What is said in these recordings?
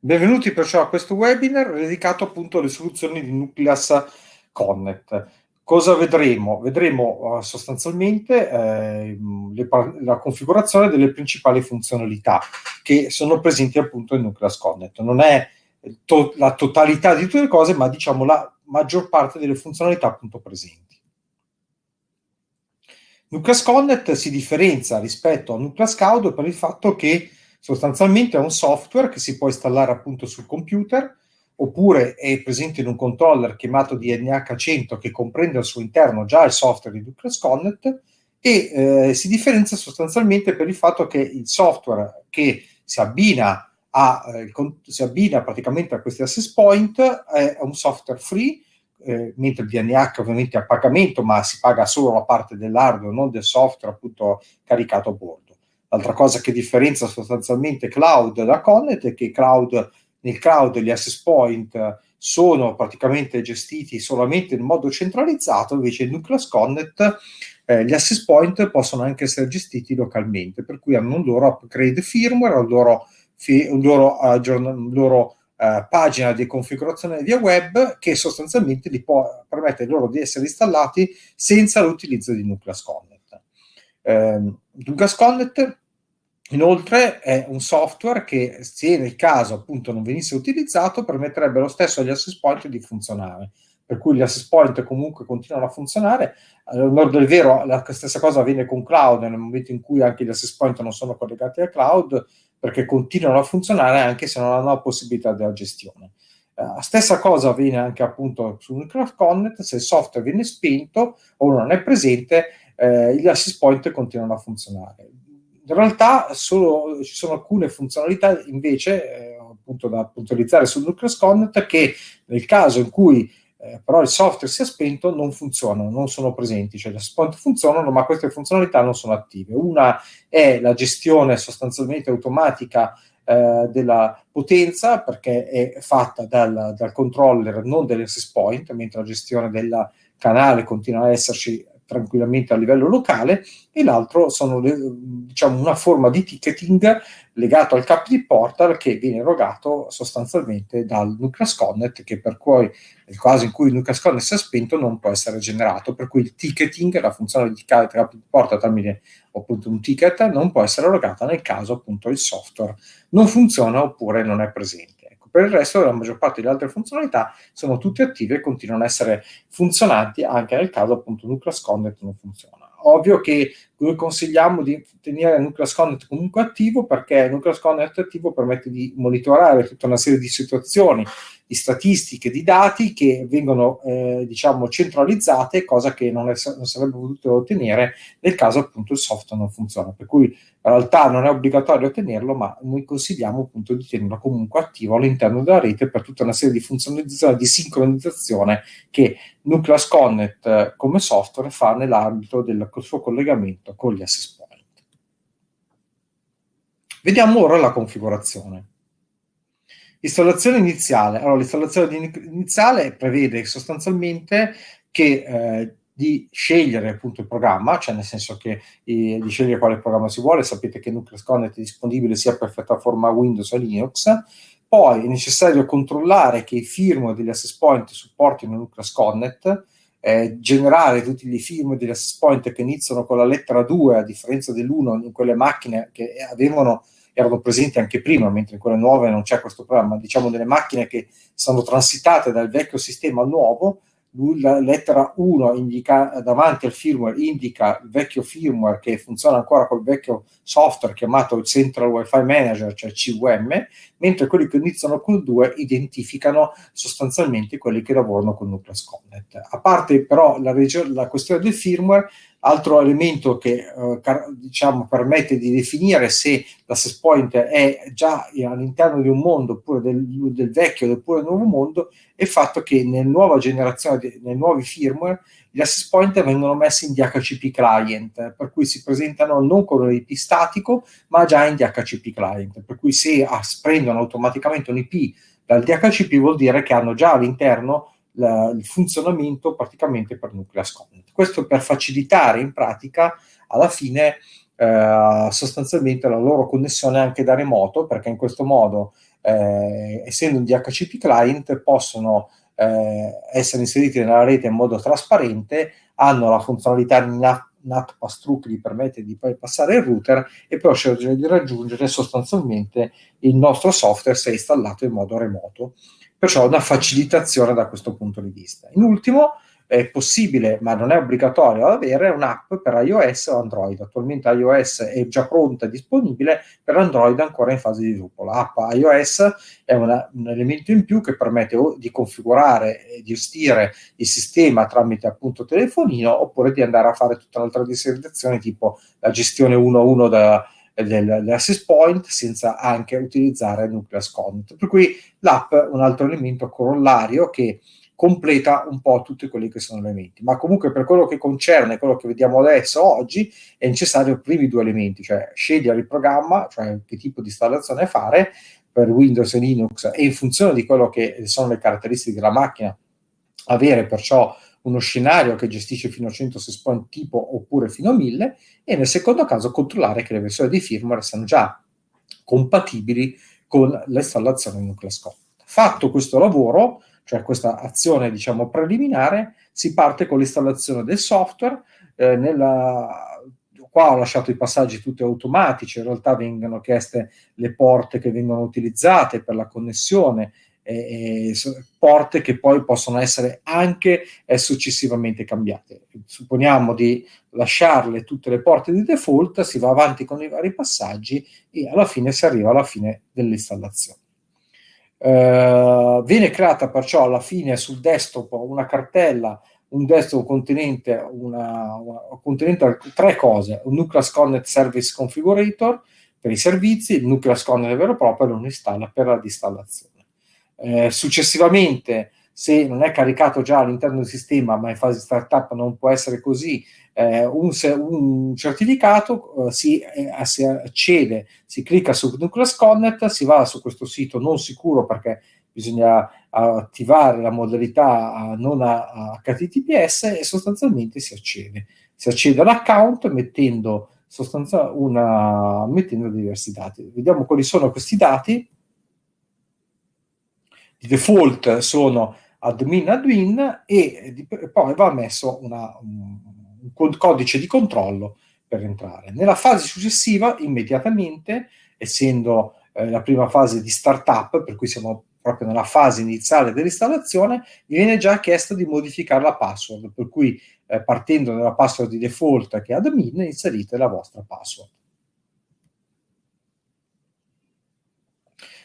Benvenuti perciò a questo webinar dedicato appunto alle soluzioni di Nucleus Connect. Cosa vedremo? Vedremo eh, sostanzialmente eh, le, la configurazione delle principali funzionalità che sono presenti appunto in Nucleus Connect. Non è to la totalità di tutte le cose, ma diciamo la maggior parte delle funzionalità appunto presenti. Nucleus Connect si differenzia rispetto a Nucleus Cloud per il fatto che Sostanzialmente è un software che si può installare appunto sul computer oppure è presente in un controller chiamato DNH100 che comprende al suo interno già il software di Ducless Connect e eh, si differenzia sostanzialmente per il fatto che il software che si abbina, a, eh, si abbina praticamente a questi access point è un software free eh, mentre il DNH ovviamente è a pagamento ma si paga solo la parte dell'hardware non del software appunto caricato a bordo L'altra cosa che differenzia sostanzialmente cloud da Connet è che cloud, nel cloud gli access point sono praticamente gestiti solamente in modo centralizzato, invece in Nucleus Connect eh, gli access point possono anche essere gestiti localmente, per cui hanno un loro upgrade firmware, un loro, fi- un loro, uh, un loro uh, pagina di configurazione via web che sostanzialmente li può permettere loro di essere installati senza l'utilizzo di Nucleus Connect. Eh, Dugas Connect inoltre è un software che se nel caso appunto non venisse utilizzato permetterebbe lo stesso agli access point di funzionare per cui gli access point comunque continuano a funzionare. All'onore del vero, la stessa cosa avviene con cloud nel momento in cui anche gli access point non sono collegati al cloud, perché continuano a funzionare anche se non hanno la possibilità della gestione. Eh, la stessa cosa avviene anche appunto su Microsoft Connect, se il software viene spento o non è presente, eh, gli access point continuano a funzionare. In realtà solo, ci sono alcune funzionalità invece, eh, appunto da puntualizzare sul Nucleus Connect, che nel caso in cui eh, però il software sia spento non funzionano, non sono presenti, cioè gli access point funzionano ma queste funzionalità non sono attive. Una è la gestione sostanzialmente automatica eh, della potenza perché è fatta dal, dal controller, non dell'access point, mentre la gestione del canale continua a esserci tranquillamente a livello locale e l'altro sono diciamo, una forma di ticketing legato al cap di portal che viene erogato sostanzialmente dal Nucleus Connect che per cui nel caso in cui il Nucleus Connect sia spento non può essere generato per cui il ticketing, la funzione di cap di portal tramite appunto un ticket non può essere erogata nel caso appunto il software non funziona oppure non è presente per il resto, la maggior parte delle altre funzionalità sono tutte attive e continuano a essere funzionanti anche nel caso appunto nucleus content non funziona. Ovvio che noi consigliamo di tenere Nucleus Connect comunque attivo perché Nucleus Connect attivo permette di monitorare tutta una serie di situazioni, di statistiche, di dati che vengono eh, diciamo centralizzate, cosa che non, è, non sarebbe potuto ottenere nel caso appunto il software non funziona. Per cui in realtà non è obbligatorio tenerlo, ma noi consigliamo appunto di tenerlo comunque attivo all'interno della rete per tutta una serie di funzionalizzazioni, di sincronizzazione che Nucleus Connect eh, come software fa nell'ambito del suo collegamento prodotto con gli access point. Vediamo ora la configurazione. Installazione iniziale. Allora, l'installazione iniziale prevede sostanzialmente che eh, di scegliere appunto il programma, cioè nel senso che eh, di scegliere quale programma si vuole, sapete che Nucleus Connect è disponibile sia per piattaforma Windows o Linux, poi è necessario controllare che i firmware degli access point supportino Nucleus Connect, eh, generare tutti i film degli access point che iniziano con la lettera 2 a differenza dell'1 in quelle macchine che avevano, erano presenti anche prima, mentre in quelle nuove non c'è questo problema, diciamo delle macchine che sono transitate dal vecchio sistema al nuovo, la lettera 1 indica, davanti al firmware indica il vecchio firmware che funziona ancora col vecchio software chiamato Central Wi-Fi Manager, cioè CWM, mentre quelli che iniziano con 2 identificano sostanzialmente quelli che lavorano con Nucleus Connect. A parte però la, la questione del firmware, Altro elemento che eh, car- diciamo, permette di definire se l'access point è già all'interno di un mondo oppure del, del vecchio oppure del nuovo mondo è il fatto che nel nuova generazione, de- nei nuovi firmware, gli access point vengono messi in DHCP client, per cui si presentano non con un IP statico ma già in DHCP client, per cui se as- prendono automaticamente un IP dal DHCP vuol dire che hanno già all'interno la, il funzionamento praticamente per Nucleus Connect. Questo per facilitare in pratica alla fine eh, sostanzialmente la loro connessione anche da remoto, perché in questo modo, eh, essendo un DHCP client, possono eh, essere inseriti nella rete in modo trasparente, hanno la funzionalità di NAT, NAT pass-through che gli permette di poi passare il router e poi scegliere di raggiungere sostanzialmente il nostro software se installato in modo remoto. Perciò una facilitazione da questo punto di vista. In ultimo, è possibile, ma non è obbligatorio, avere un'app per iOS o Android. Attualmente iOS è già pronta e disponibile, per Android ancora in fase di sviluppo. L'app iOS è una, un elemento in più che permette di configurare e gestire il sistema tramite appunto telefonino oppure di andare a fare tutta un'altra dissertazione tipo la gestione 1 1 da del, dell'assist point senza anche utilizzare Nucleus Connect. Per cui l'app è un altro elemento corollario che completa un po' tutti quelli che sono elementi. Ma comunque per quello che concerne quello che vediamo adesso, oggi, è necessario i primi due elementi, cioè scegliere il programma, cioè che tipo di installazione fare per Windows e Linux e in funzione di quello che sono le caratteristiche della macchina, avere perciò uno scenario che gestisce fino a 100 sesspont tipo oppure fino a 1000 e nel secondo caso controllare che le versioni di firmware siano già compatibili con l'installazione Nucleus nucleoscope. Fatto questo lavoro, cioè questa azione diciamo preliminare, si parte con l'installazione del software. Eh, nella... Qua ho lasciato i passaggi tutti automatici, in realtà vengono chieste le porte che vengono utilizzate per la connessione, eh, porte che poi possono essere anche eh, successivamente cambiate. Supponiamo di lasciarle tutte le porte di default, si va avanti con i vari passaggi e alla fine si arriva alla fine dell'installazione. Eh, viene creata perciò alla fine sul desktop una cartella un desktop contenente, una, una, contenente tre cose, un Nucleus Connect Service Configurator per i servizi, il Nucleus Connect vero e proprio e lo installa per la distallazione. Eh, successivamente, se non è caricato già all'interno del sistema, ma in fase startup non può essere così, eh, un, un, certificato eh, si, eh, si, accede, si clicca su Nucleus Connect, si va su questo sito non sicuro perché bisogna attivare la modalità eh, non a, a HTTPS e sostanzialmente si accede. Si accede all'account mettendo, una, mettendo diversi dati. Vediamo quali sono questi dati di default sono admin admin e di, poi va messo una, un, un codice di controllo per entrare. Nella fase successiva, immediatamente, essendo eh, la prima fase di startup, per cui siamo proprio nella fase iniziale dell'installazione, viene già chiesto di modificare la password, per cui eh, partendo dalla password di default che è admin, inserite la vostra password.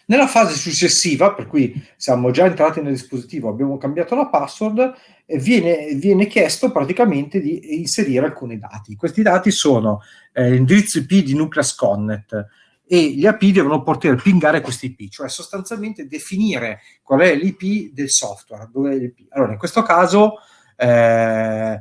Nella fase successiva, per cui siamo già entrati nel dispositivo, abbiamo cambiato la password, eh, viene, viene chiesto praticamente di inserire alcuni dati. Questi dati sono eh, l'indirizzo IP di Nucleus Connect e gli API devono poter pingare questi IP, cioè sostanzialmente definire qual è l'IP del software. Allora, in questo caso... Eh,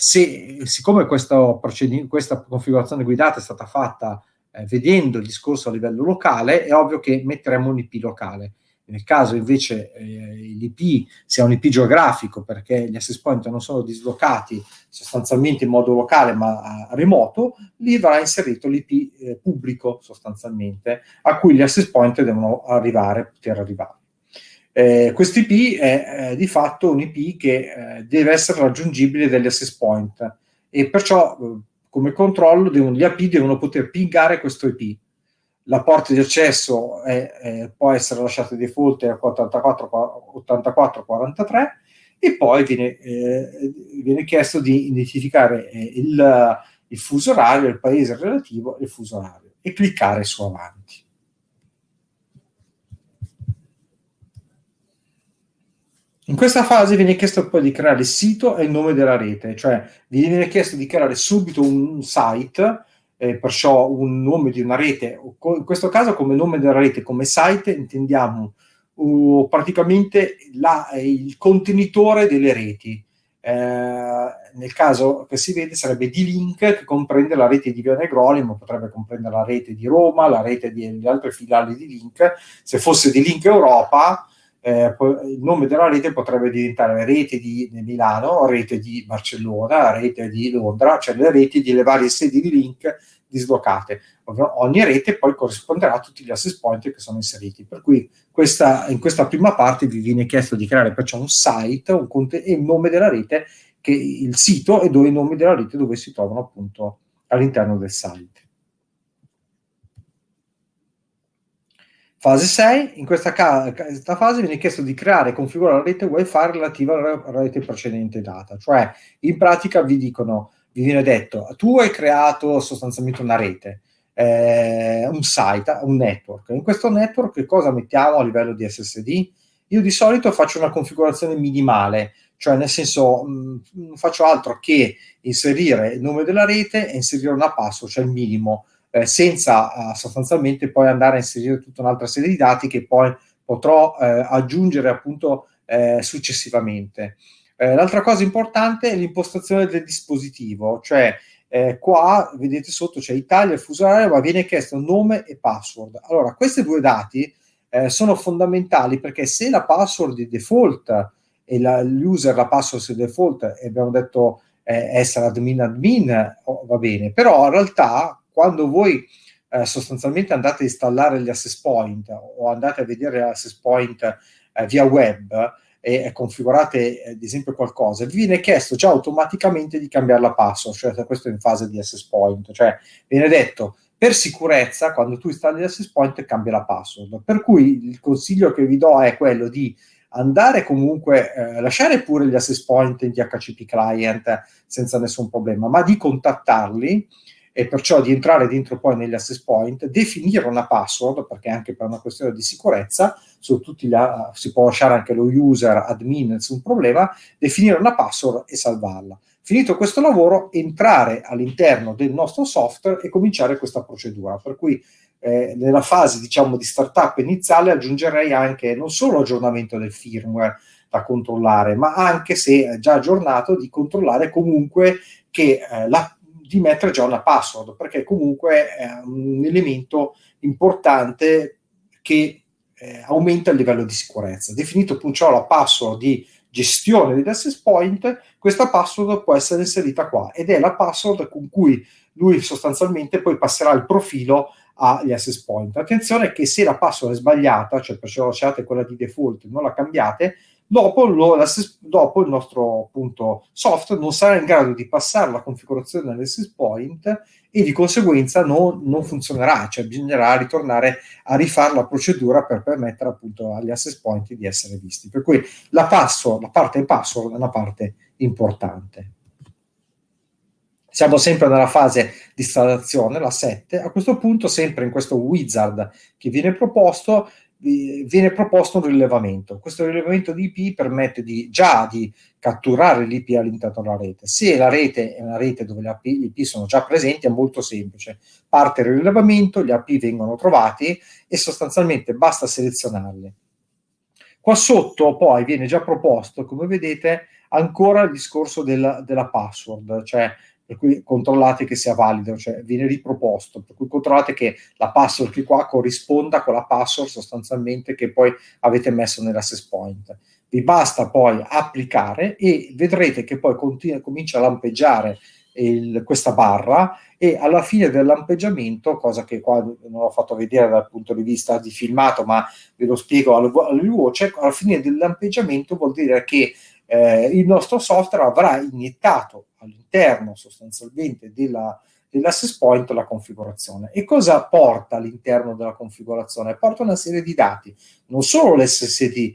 se, siccome questo, questa configurazione guidata è stata fatta eh, vedendo il discorso a livello locale, è ovvio che metteremo un IP locale. Nel caso invece eh, l'IP sia un IP geografico, perché gli access point non sono dislocati sostanzialmente in modo locale ma eh, remoto, lì verrà inserito l'IP eh, pubblico sostanzialmente, a cui gli access point devono arrivare, poter arrivare. Eh, questo IP è eh, di fatto un IP che eh, deve essere raggiungibile dagli access point e perciò eh, come controllo devono, gli API devono poter pingare questo IP. La porta di accesso è, è, può essere lasciata di default a 8443 e poi viene, eh, viene, chiesto di identificare eh, il, il fuso orario, il paese relativo e il fuso orario e cliccare su avanti. In questa fase viene chiesto poi di creare il sito e il nome della rete, cioè vi viene chiesto di creare subito un site, eh, perciò un nome di una rete, in questo caso come nome della rete, come site intendiamo uh, praticamente la, il contenitore delle reti. Eh, nel caso che si vede sarebbe di link che comprende la rete di Via Negroli, ma potrebbe comprendere la rete di Roma, la rete di, di altre filiali di Link. Se fosse di Link Europa, eh, il nome della rete potrebbe diventare rete di, Milano, rete di Barcellona, rete di Londra, cioè le reti delle varie sedi di link dislocate. Ogni rete poi corrisponderà a tutti gli access point che sono inseriti. Per cui questa, in questa prima parte vi viene chiesto di creare perciò un site un conte- e il nome della rete, che, il sito e dove i nomi della rete dove si trovano appunto all'interno del site. Fase 6, in questa, ca- questa, fase viene chiesto di creare e configurare la rete Wi-Fi relativa alla rete precedente data, cioè in pratica vi dicono, vi viene detto, tu hai creato sostanzialmente una rete, eh, un site, un network. In questo network che cosa mettiamo a livello di SSD? Io di solito faccio una configurazione minimale, cioè nel senso mh, mm, non mm, faccio altro che inserire il nome della rete e inserire una password, cioè il minimo eh, senza eh, sostanzialmente poi andare a inserire tutta un'altra serie di dati che poi potrò eh, aggiungere appunto eh, successivamente. Eh, l'altra cosa importante è l'impostazione del dispositivo, cioè qua vedete sotto c'è Italia, il fuso orario, ma viene chiesto nome e password. Allora, questi due dati sono fondamentali perché se la password di default e la, l'user la password di default, abbiamo detto essere admin admin, oh, va bene, però in realtà quando voi eh, sostanzialmente andate a installare gli access point o andate a vedere l'access point eh, via web e, e configurate eh, ad esempio qualcosa, vi viene chiesto già cioè, automaticamente di cambiare la password, cioè questo è in fase di access point, cioè viene detto per sicurezza quando tu installi l'access point cambia la password, per cui il consiglio che vi do è quello di andare comunque, eh, lasciare pure gli access point in DHCP client senza nessun problema, ma di contattarli e perciò di entrare dentro poi negli access point, definire una password, perché anche per una questione di sicurezza, su tutti gli, si può lasciare anche lo user admin, nessun problema, definire una password e salvarla. Finito questo lavoro, entrare all'interno del nostro software e cominciare questa procedura. Per cui eh, nella fase diciamo di startup iniziale aggiungerei anche non solo aggiornamento del firmware, da controllare, ma anche se già aggiornato, di controllare comunque che eh, la di mettere già una password, perché comunque è un elemento importante che eh, aumenta il livello di sicurezza. Definito appunto la password di gestione degli access point, questa password può essere inserita qua ed è la password con cui lui sostanzialmente poi passerà il profilo agli access point. Attenzione che se la password è sbagliata, cioè perciò lasciate quella di default, non la cambiate, Dopo, lo, la, dopo, il nostro appunto, software non sarà in grado di passare la configurazione all'access point e di conseguenza non, non, funzionerà, cioè bisognerà ritornare a rifare la procedura per permettere appunto agli access point di essere visti. Per cui la, passo, la parte password è una parte importante. Siamo sempre nella fase di installazione, la 7. A questo punto, sempre in questo wizard che viene proposto, viene proposto un rilevamento. Questo rilevamento di IP permette di, già di catturare l'IP all'interno della rete. Se la rete è una rete dove le IP sono già presenti, è molto semplice. Parte il rilevamento, gli IP vengono trovati e sostanzialmente basta selezionarli. Qua sotto poi viene già proposto, come vedete, ancora il discorso della, della password, cioè per cui controllate che sia valido, cioè viene riproposto, per cui controllate che la password che qua corrisponda con la password sostanzialmente che poi avete messo nell'access point. Vi basta poi applicare e vedrete che poi continua, comincia a lampeggiare il, questa barra e alla fine del lampeggiamento, cosa che qua non ho fatto vedere dal punto di vista di filmato, ma ve lo spiego alle al voce, cioè alla fine del lampeggiamento vuol dire che eh, il nostro software avrà iniettato all'interno sostanzialmente della, dell'access point la configurazione. E cosa porta all'interno della configurazione? Porta una serie di dati, non solo l'SSD,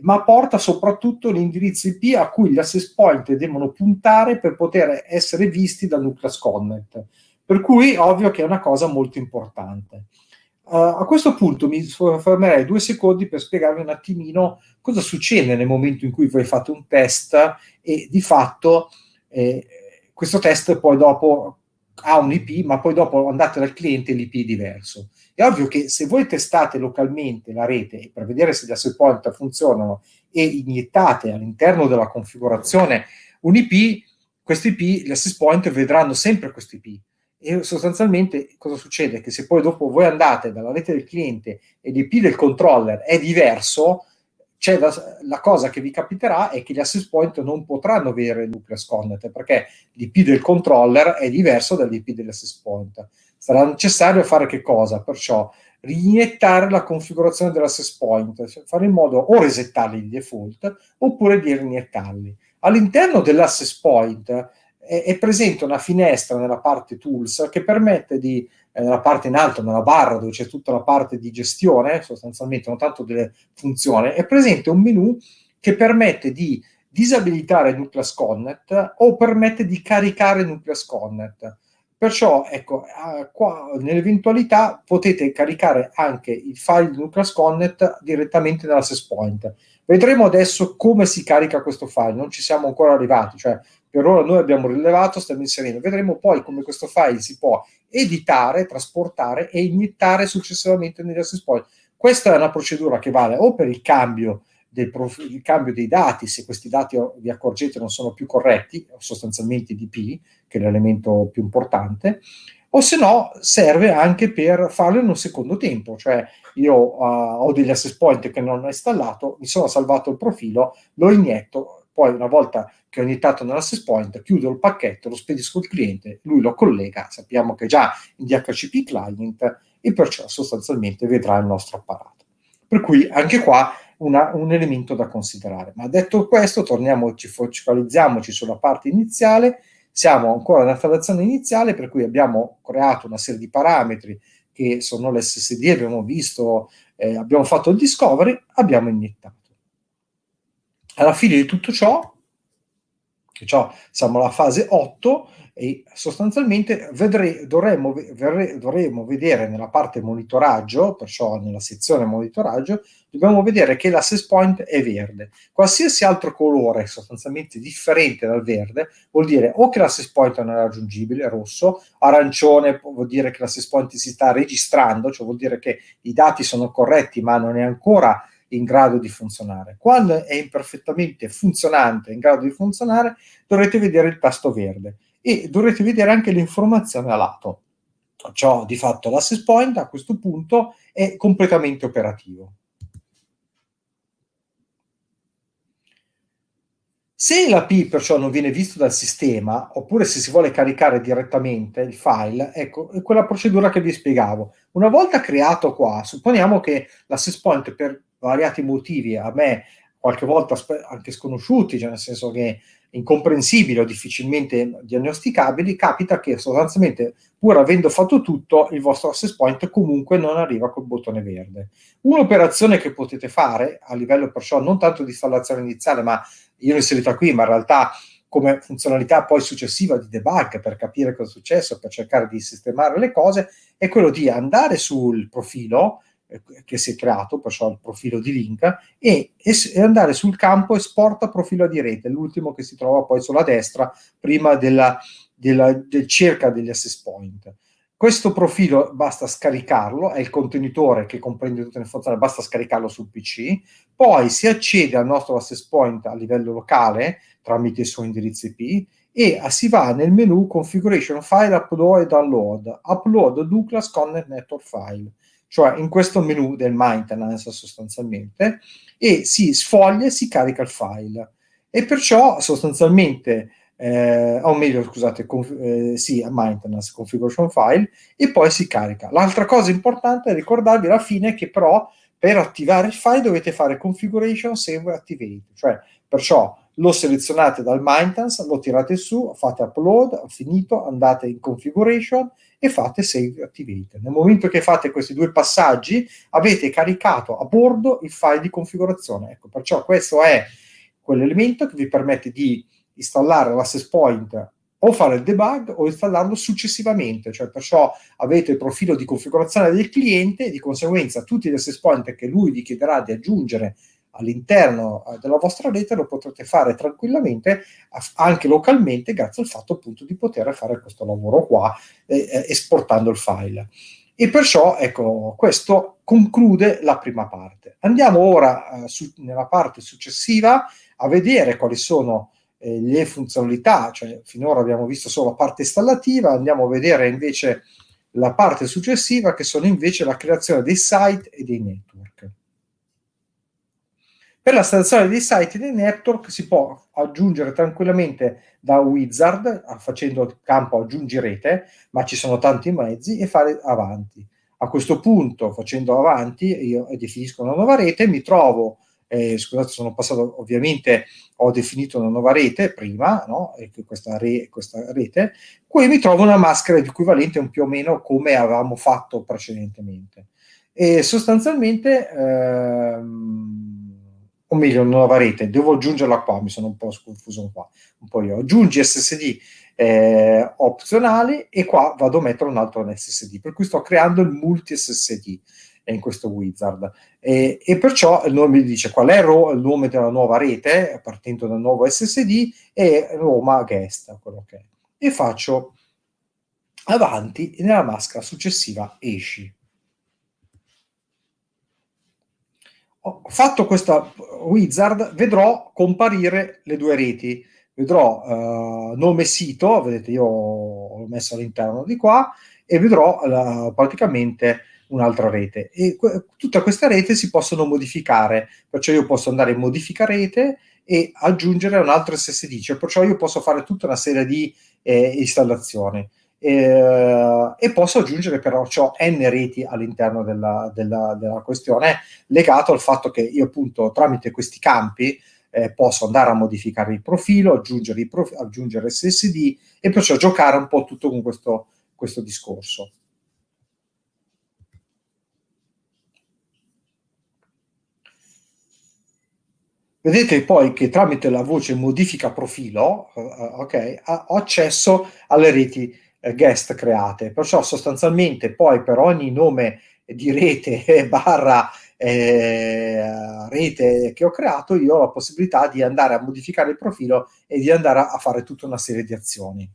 ma porta soprattutto l'indirizzo IP a cui gli access point devono puntare per poter essere visti da Nucleus Connect. Per cui ovvio che è una cosa molto importante. Uh, a questo punto mi fermerei due secondi per spiegarvi un attimino cosa succede nel momento in cui voi fate un test e di fatto eh, questo test poi dopo ha un IP, ma poi dopo andate dal cliente e l'IP è diverso. È ovvio che se voi testate localmente la rete per vedere se gli asset point funzionano e iniettate all'interno della configurazione un IP, questi IP, gli asset point vedranno sempre questi IP e sostanzialmente cosa succede? Che se poi dopo voi andate dalla rete del cliente e l'IP del controller è diverso, c'è da, la, cosa che vi capiterà è che gli access point non potranno avere il nucleus connect perché l'IP del controller è diverso dall'IP dell'access point. Sarà necessario fare che cosa? Perciò riniettare la configurazione dell'access point, cioè fare in modo o resettarli di default oppure di riniettarli. All'interno dell'access point è, è, presente una finestra nella parte tools che permette di, eh, nella parte in alto, nella barra dove c'è tutta la parte di gestione, sostanzialmente non tanto delle funzioni, è presente un menu che permette di disabilitare Nucleus Connect o permette di caricare Nucleus Connect. Perciò, ecco, qua nell'eventualità potete caricare anche il file di Nucleus Connect direttamente dalla SysPoint. Vedremo adesso come si carica questo file, non ci siamo ancora arrivati, cioè per ora noi abbiamo rilevato, stiamo inserendo. Vedremo poi come questo file si può editare, trasportare e iniettare successivamente negli access point. Questa è una procedura che vale o per il cambio, prof- il cambio dei dati, se questi dati oh, vi accorgete non sono più corretti, sostanzialmente DP, che è l'elemento più importante, o se no serve anche per farlo in un secondo tempo, cioè io uh, ho degli access point che non ho installato, mi sono salvato il profilo, lo inietto, poi una volta che ho iniettato nell'access point, chiudo il pacchetto, lo spedisco al cliente, lui lo collega, sappiamo che già in DHCP client e perciò sostanzialmente vedrà il nostro apparato. Per cui anche qua una, un elemento da considerare. Ma detto questo, torniamoci, focalizziamoci sulla parte iniziale, siamo ancora nella transazione iniziale, per cui abbiamo creato una serie di parametri che sono l'SSD, abbiamo visto, eh, abbiamo fatto il discovery, abbiamo iniettato alla fine di tutto ciò, ciò siamo alla fase 8 e sostanzialmente vedre, dovremo, verre, dovremo vedere nella parte monitoraggio, perciò nella sezione monitoraggio, dobbiamo vedere che l'access point è verde. Qualsiasi altro colore sostanzialmente differente dal verde vuol dire o che l'access point non è raggiungibile, rosso, arancione vuol dire che l'access point si sta registrando, cioè vuol dire che i dati sono corretti ma non è ancora in grado di funzionare. Quando è imperfettamente funzionante, in grado di funzionare, dovrete vedere il tasto verde e dovrete vedere anche l'informazione a lato. Ciò di fatto l'assess point a questo punto è completamente operativo. Se l'AP perciò non viene vista dal sistema, oppure se si vuole caricare direttamente il file, ecco, è quella procedura che vi spiegavo. Una volta creato qua, supponiamo che l'assess point per variati motivi, a me qualche volta anche sconosciuti, cioè nel senso che incomprensibili o difficilmente diagnosticabili, capita che sostanzialmente pur avendo fatto tutto il vostro access point comunque non arriva col bottone verde. Un'operazione che potete fare a livello perciò non tanto di installazione iniziale, ma io l'ho inserita qui, ma in realtà come funzionalità poi successiva di debug per capire cosa è successo, per cercare di sistemare le cose, è quello di andare sul profilo, eh, che si è creato, perciò il profilo di link, e, e andare sul campo esporta profilo di rete, l'ultimo che si trova poi sulla destra, prima della, della del cerca degli access point. Questo profilo basta scaricarlo, è il contenitore che comprende tutte le informazioni, basta scaricarlo sul PC, poi si accede al nostro access point a livello locale tramite il suo indirizzo IP e si va nel menu configuration file upload e download, upload Douglas Connect Network File cioè in questo menu del maintenance sostanzialmente, e si sfoglia e si carica il file. E perciò sostanzialmente, eh, o meglio, scusate, conf- eh, sì, maintenance configuration file, e poi si carica. L'altra cosa importante è ricordarvi alla fine che però per attivare il file dovete fare configuration save activate, cioè perciò lo selezionate dal maintenance, lo tirate su, fate upload, finito, andate in configuration e fate Save Activate. Nel momento che fate questi due passaggi avete caricato a bordo il file di configurazione. Ecco, perciò questo è quell'elemento che vi permette di installare l'access point o fare il debug o installarlo successivamente, cioè perciò avete il profilo di configurazione del cliente e di conseguenza tutti gli access point che lui vi chiederà di aggiungere all'interno eh, della vostra rete lo potrete fare tranquillamente anche localmente grazie al fatto appunto di poter fare questo lavoro qua eh, eh, esportando il file. E perciò, ecco, questo conclude la prima parte. Andiamo ora eh, su, nella parte successiva a vedere quali sono eh, le funzionalità, cioè finora abbiamo visto solo la parte installativa, andiamo a vedere invece la parte successiva che sono invece la creazione dei site e dei network. Per la stazione dei site dei network si può aggiungere tranquillamente da wizard facendo campo aggiungi rete, ma ci sono tanti mezzi e fare avanti. A questo punto, facendo avanti, io definisco una nuova rete, mi trovo, eh, scusate, sono passato ovviamente, ho definito una nuova rete prima, no? e questa, re, questa rete, qui mi trovo una maschera equivalente un più o meno come avevamo fatto precedentemente. E sostanzialmente... Ehm, o meglio nuova rete, devo aggiungerla qua, mi sono un po' confuso qua, un po' io, aggiungi SSD eh, opzionale e qua vado a mettere un altro SSD, per cui sto creando il multi SSD eh, in questo wizard e, e, perciò il nome mi dice qual è ro- il nome della nuova rete partendo dal nuovo SSD e Roma guest quello che è. e faccio avanti e nella maschera successiva esci fatto questa wizard, vedrò comparire le due reti. Vedrò eh, nome sito, vedete io l'ho messo all'interno di qua, e vedrò eh, praticamente un'altra rete. E que- tutta questa rete si possono modificare, perciò io posso andare in modifica rete e aggiungere un altro SSD, cioè perciò io posso fare tutta una serie di eh, installazioni. Eh, e posso aggiungere però ciò n reti all'interno della, della, della, questione legato al fatto che io appunto tramite questi campi eh, posso andare a modificare il profilo, aggiungere, il prof- aggiungere SSD e perciò giocare un po' tutto con questo, questo discorso. Vedete poi che tramite la voce modifica profilo, eh, eh okay, ho accesso alle reti eh, guest create. Perciò sostanzialmente poi per ogni nome di rete barra eh, rete che ho creato, io ho la possibilità di andare a modificare il profilo e di andare a fare tutta una serie di azioni.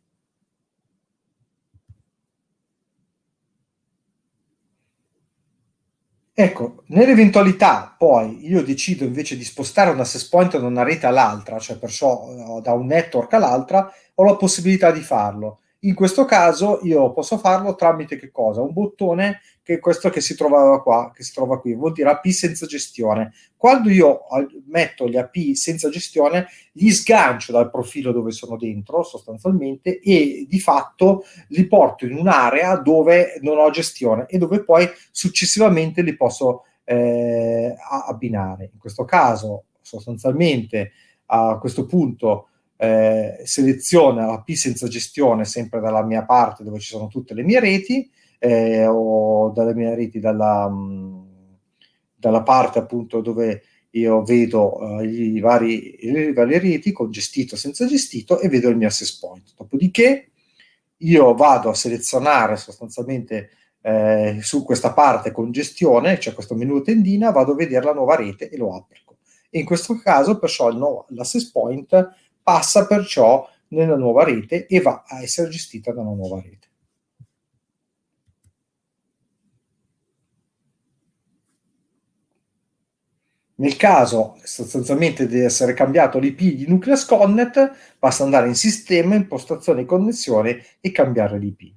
Ecco, nell'eventualità poi io decido invece di spostare un access point da una rete all'altra, cioè perciò eh, da un network all'altra, ho la possibilità di farlo. In questo caso io posso farlo tramite che cosa? Un bottone che è questo che si trovava qua, che si trova qui, vuol dire API senza gestione. Quando io eh, metto gli API senza gestione, li sgancio dal profilo dove sono dentro sostanzialmente e di fatto li porto in un'area dove non ho gestione e dove poi successivamente li posso eh, abbinare. In questo caso sostanzialmente a questo punto eh, seleziona la P senza gestione sempre dalla mia parte dove ci sono tutte le mie reti eh, o dalle mie reti dalla, mm, dalla parte appunto dove io vedo eh, i vari, le varie reti con gestito senza gestito e vedo il mio access point. Dopodiché io vado a selezionare sostanzialmente eh, su questa parte con gestione, cioè questo menu tendina, vado a vedere la nuova rete e lo applico. E in questo caso perciò no, l'access point passa perciò nella nuova rete e va a essere gestita da una nuova rete. Nel caso sostanzialmente di essere cambiato l'IP di Nucleus Connect, basta andare in sistema, impostazione e connessione e cambiare l'IP.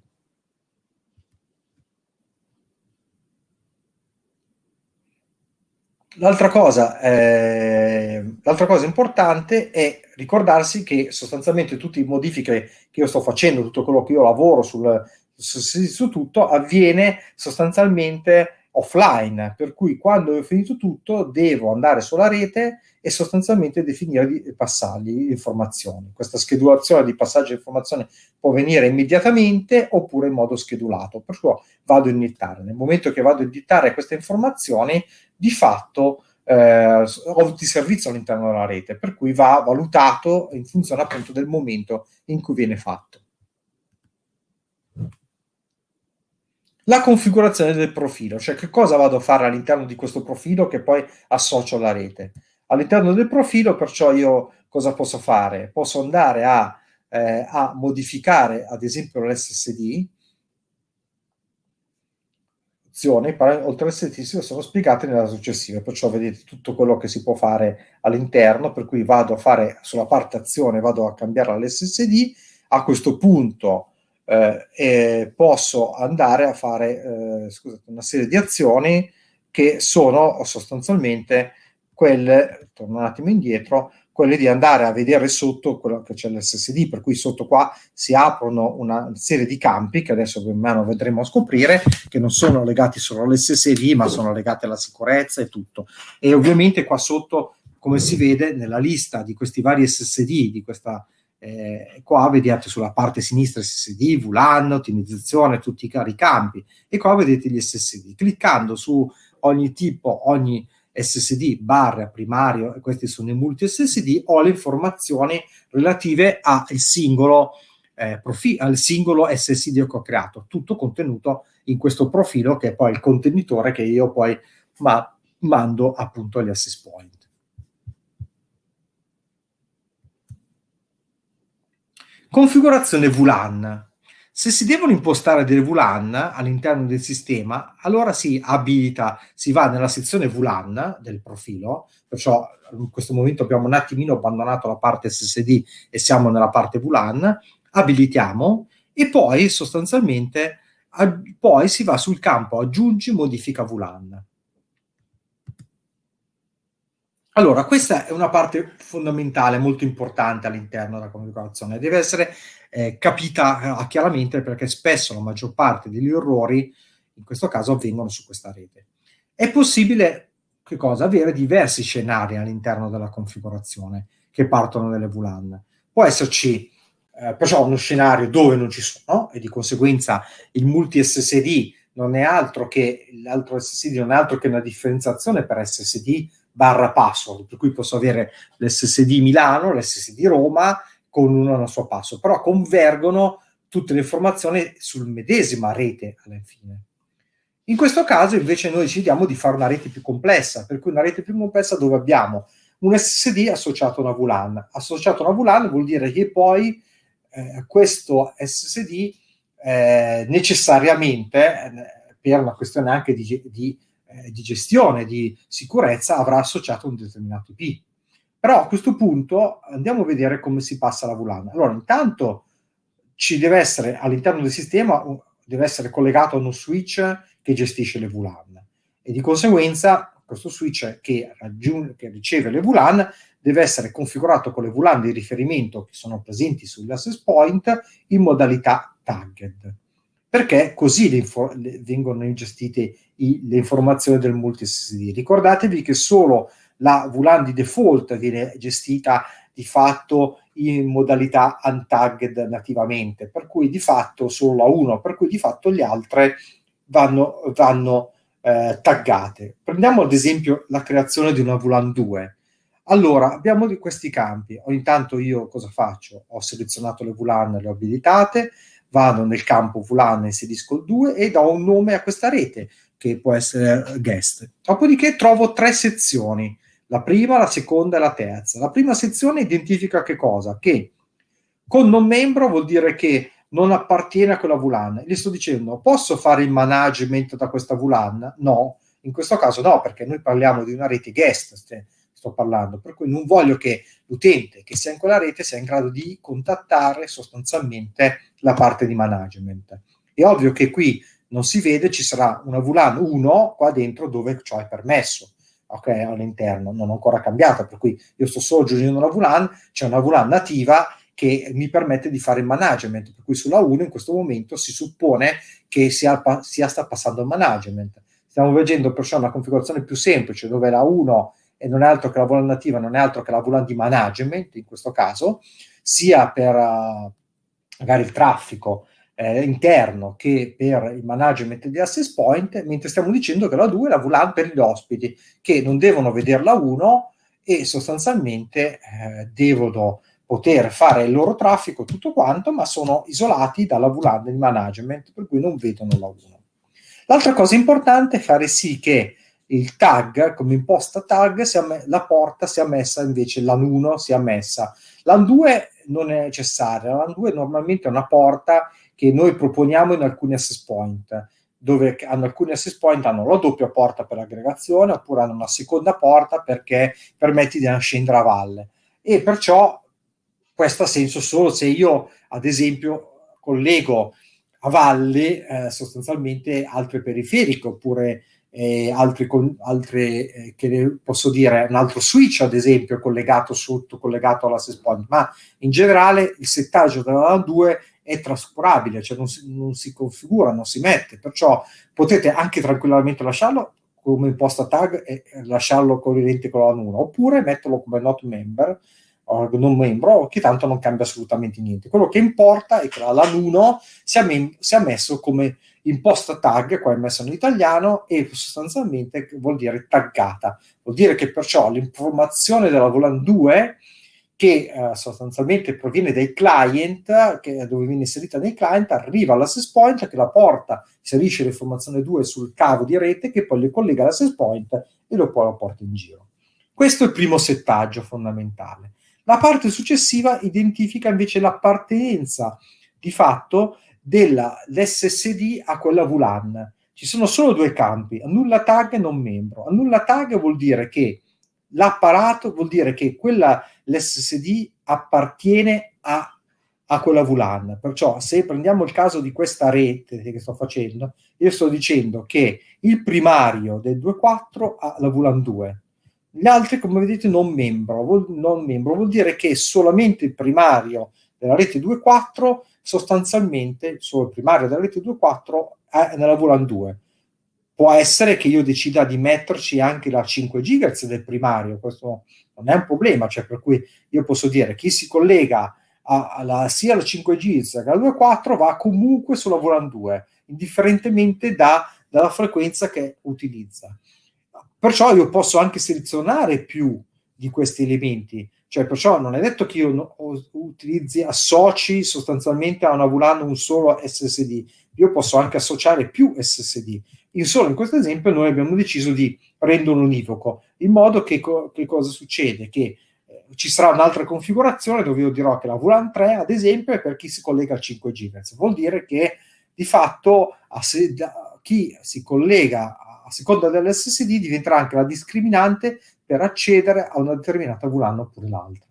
L'altra cosa, eh, l'altra cosa, importante è ricordarsi che sostanzialmente tutte le modifiche che io sto facendo, tutto quello che io lavoro sul, su, su tutto, avviene sostanzialmente offline, per cui quando ho finito tutto devo andare sulla rete e sostanzialmente definire passaggi, informazioni. Questa schedulazione di passaggio di informazioni può venire immediatamente oppure in modo schedulato, per cui vado a iniettare. Nel momento che vado a iniettare queste informazioni, di fatto eh, ho di servizio all'interno della rete, per cui va valutato in funzione appunto del momento in cui viene fatto. la configurazione del profilo, cioè che cosa vado a fare all'interno di questo profilo che poi associo alla rete. All'interno del profilo, perciò, io cosa posso fare? Posso andare a, eh, a modificare, ad esempio, l'SSD. Azioni, oltre alle statistiche, sono spiegate nella successiva, perciò vedete tutto quello che si può fare all'interno, per cui vado a fare sulla parte azione, vado a cambiare l'SSD, a questo punto eh, posso andare a fare eh, scusate, una serie di azioni che sono sostanzialmente quelle, torno un attimo indietro, quelle di andare a vedere sotto quello che c'è l'SSD, per cui sotto qua si aprono una serie di campi che adesso man mano vedremo a scoprire, che non sono legati solo all'SSD, ma sono legati alla sicurezza e tutto. E ovviamente qua sotto, come si vede, nella lista di questi vari SSD, di questa eh, qua vediate eh, sulla parte sinistra SSD, VLAN, ottimizzazione, tutti i cari campi e qua vedete gli SSD. Cliccando su ogni tipo, ogni SSD barra primario, questi sono i multi SSD, ho le informazioni relative singolo, eh, profi- al singolo SSD che ho creato, tutto contenuto in questo profilo che è poi il contenitore che io poi ma- mando appunto agli access point. Configurazione VLAN. Se si devono impostare delle VLAN all'interno del sistema, allora si abilita, si va nella sezione VLAN del profilo, perciò in questo momento abbiamo un attimino abbandonato la parte SSD e siamo nella parte VLAN, abilitiamo e poi sostanzialmente poi si va sul campo aggiungi modifica VLAN. Allora, questa è una parte fondamentale, molto importante all'interno della comunicazione. Deve essere eh, capita eh, chiaramente perché spesso la maggior parte degli errori, in questo caso, avvengono su questa rete. È possibile cosa, avere diversi scenari all'interno della configurazione che partono dalle VLAN. Può esserci eh, perciò uno scenario dove non ci sono e di conseguenza il multi SSD non è altro che l'altro SSD non è altro che una differenziazione per SSD barra password, per cui posso avere l'SSD Milano, l'SSD Roma con una sua password, però convergono tutte le informazioni sul medesima rete alla fine. In questo caso invece noi decidiamo di fare una rete più complessa, per cui una rete più complessa dove abbiamo un SSD associato a una VLAN. Associato a una VLAN vuol dire che poi eh, questo SSD eh, necessariamente, eh, per una questione anche di, di eh, di gestione, di sicurezza, avrà associato un determinato IP. Però a questo punto andiamo a vedere come si passa la VLAN. Allora, intanto ci deve essere all'interno del sistema, deve essere collegato a uno switch che gestisce le VLAN e di conseguenza questo switch che, raggiunge, che riceve le VLAN deve essere configurato con le VLAN di riferimento che sono presenti sugli access point in modalità tagged perché così le infor- le vengono ingestite i- le informazioni del multisd. Ricordatevi che solo la VLAN di default viene gestita di fatto in modalità untagged nativamente, per cui di fatto solo la 1, per cui di fatto le altre vanno, vanno eh, taggate. Prendiamo ad esempio la creazione di una VLAN 2. Allora, abbiamo questi campi. Ogni tanto io cosa faccio? Ho selezionato le VLAN, le ho abilitate, vado nel campo VLAN, inserisco il 2 e do un nome a questa rete che può essere eh, guest. Dopodiché trovo tre sezioni, la prima, la seconda e la terza. La prima sezione identifica che cosa? Che con non membro vuol dire che non appartiene a quella VLAN. Gli sto dicendo, posso fare il management da questa VLAN? No, in questo caso no, perché noi parliamo di una rete guest, cioè, sto parlando, per cui non voglio che l'utente che sia in quella rete sia in grado di contattare sostanzialmente la parte di management. È ovvio che qui non si vede, ci sarà una VLAN 1 qua dentro dove ciò è permesso. Ok, all'interno non ho ancora cambiato, per cui io sto solo aggiungendo una VLAN, c'è una VLAN nativa che mi permette di fare il management, per cui sulla 1 in questo momento si suppone che sia, sia sta passando il management. Stiamo vedendo perciò una configurazione più semplice dove la 1 e non è altro che la VLAN nativa, non è altro che la VLAN di management in questo caso, sia per uh, magari il traffico eh, interno che per il management di access point, mentre stiamo dicendo che la 2 è la VLAN per gli ospiti che non devono vederla 1 e sostanzialmente eh, devono poter fare il loro traffico, tutto quanto, ma sono isolati dalla VLAN di management, per cui non vedono la 1. L'altra cosa importante è fare sì che il tag, come imposta tag, me- la porta sia messa invece l'AN1 sia messa. L'AN2 non è necessaria, l'AN2 normalmente è una porta che noi proponiamo in alcuni access point, dove hanno alcuni access point hanno la doppia porta per aggregazione oppure hanno una seconda porta perché permette di scendere a valle. E perciò questo ha senso solo se io, ad esempio, collego a valle eh, sostanzialmente altre periferiche oppure e altri, con, altre, eh, che posso dire, un altro switch ad esempio collegato sotto, collegato alla point, ma in generale il settaggio della LAN 2 è trascurabile, cioè non si, non si configura, non si mette, perciò potete anche tranquillamente lasciarlo come imposta tag e lasciarlo con la LAN 1 oppure metterlo come not member o non membro che tanto non cambia assolutamente niente quello che importa è che la LAN 1 sia, mem- sia messo come imposta tag, qua è messo in italiano, e sostanzialmente vuol dire taggata. Vuol dire che perciò l'informazione della VLAN 2 che eh, sostanzialmente proviene dai client, che, dove viene inserita nei client, arriva all'access point che la porta, inserisce l'informazione 2 sul cavo di rete che poi le collega all'access point e lo poi lo porta in giro. Questo è il primo settaggio fondamentale. La parte successiva identifica invece l'appartenenza di fatto dell'SSD a quella VLAN. Ci sono solo due campi, annulla tag e non membro. Annulla tag vuol dire che l'apparato, vuol dire che quella, l'SSD appartiene a, a quella VLAN. Perciò se prendiamo il caso di questa rete che sto facendo, io sto dicendo che il primario del 2.4 ha la VLAN 2, gli altri, come vedete, non membro. Vuol, non membro vuol dire che solamente il primario della rete 2.4 sostanzialmente sul il primario della rete 2.4 è nella VLAN 2. Può essere che io decida di metterci anche la 5 GHz del primario, questo non è un problema, cioè per cui io posso dire chi si collega alla, sia alla 5 GHz che alla 2.4 va comunque sulla VLAN 2, indifferentemente da, dalla frequenza che utilizza. Perciò io posso anche selezionare più di questi elementi, cioè, perciò non è detto che io utilizzi, associ sostanzialmente a una VLAN un solo SSD. Io posso anche associare più SSD. In solo in questo esempio noi abbiamo deciso di renderlo univoco, in modo che, co- che cosa succede? Che eh, ci sarà un'altra configurazione dove io dirò che la VLAN 3, ad esempio, è per chi si collega al 5 GHz. Vuol dire che di fatto a se- da- chi si collega a seconda dell'SSD diventerà anche la discriminante per accedere a una determinata VLAN oppure l'altra.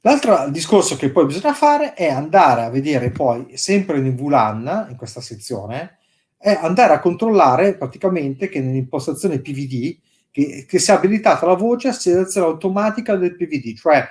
L'altro discorso che poi bisogna fare è andare a vedere poi, sempre in VLAN, in questa sezione, è andare a controllare praticamente che nell'impostazione PVD, che, che sia abilitata la voce a selezione automatica del PVD, cioè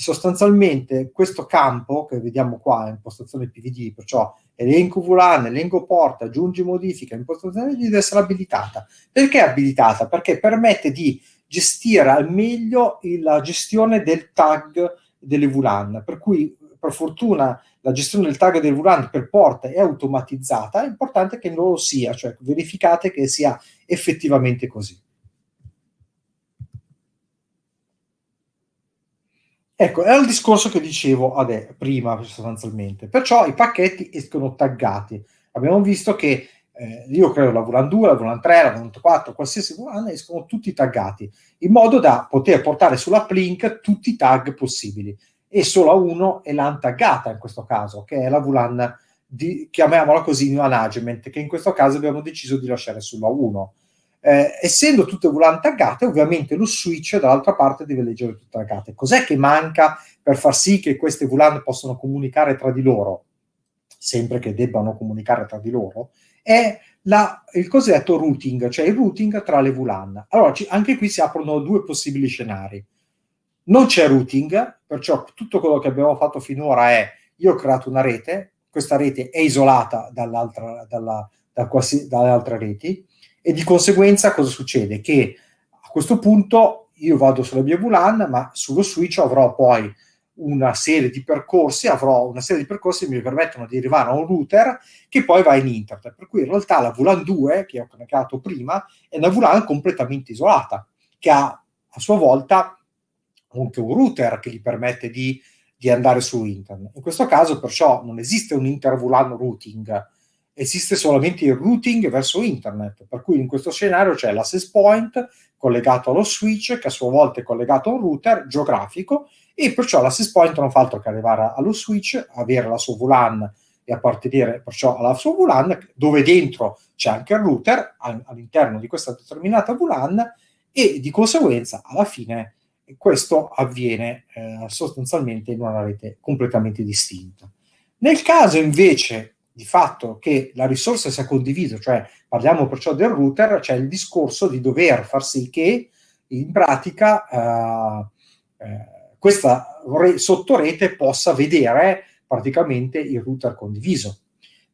sostanzialmente questo campo che vediamo qua è impostazione PVD, perciò elenco VLAN, elenco porta, aggiungi modifica, impostazione deve essere abilitata. Perché è abilitata? Perché permette di gestire al meglio la gestione del tag delle VLAN, per cui per fortuna la gestione del tag del VLAN per porta è automatizzata, è importante che non lo sia, cioè verificate che sia effettivamente così. Ecco, era il discorso che dicevo adè, prima sostanzialmente. Perciò i pacchetti escono taggati. Abbiamo visto che eh, io credo la Volant 2, la Volant 3, la Volant 4, qualsiasi Volant escono tutti taggati, in modo da poter portare sulla Plink tutti i tag possibili. E solo uno è l'antaggata in questo caso, che è la Volant, di, chiamiamola così, management, che in questo caso abbiamo deciso di lasciare sulla uno. Eh, essendo tutte VLAN taggate, ovviamente lo switch dall'altra parte deve leggere tutte le taggate. Cos'è che manca per far sì che queste VLAN possano comunicare tra di loro? Sempre che debbano comunicare tra di loro, è la, il cosiddetto routing, cioè il routing tra le VLAN. Allora, ci, anche qui si aprono due possibili scenari. Non c'è routing, perciò tutto quello che abbiamo fatto finora è io ho creato una rete, questa rete è isolata dall'altra, dalla, da quasi, dalle altre reti, e di conseguenza cosa succede? Che a questo punto io vado sulla mia VLAN, ma sullo switch avrò poi una serie di percorsi, avrò una serie di percorsi che mi permettono di arrivare a un router che poi va in internet. Per cui in realtà la VLAN 2 che ho creato prima è una VLAN completamente isolata, che ha a sua volta anche un router che gli permette di, di andare su internet. In questo caso perciò non esiste un inter-VLAN routing, esiste solamente il routing verso internet, per cui in questo scenario c'è l'access point collegato allo switch, che a sua volta è collegato a un router geografico, e perciò l'access point non fa altro che arrivare allo switch, avere la sua VLAN e appartenere perciò alla sua VLAN, dove dentro c'è anche il router all'interno di questa determinata VLAN e di conseguenza alla fine questo avviene eh, sostanzialmente in una rete completamente distinta. Nel caso invece di fatto che la risorsa sia condivisa, cioè parliamo perciò del router, c'è cioè il discorso di dover far sì che in pratica eh, eh, questa re- sottorete possa vedere praticamente il router condiviso.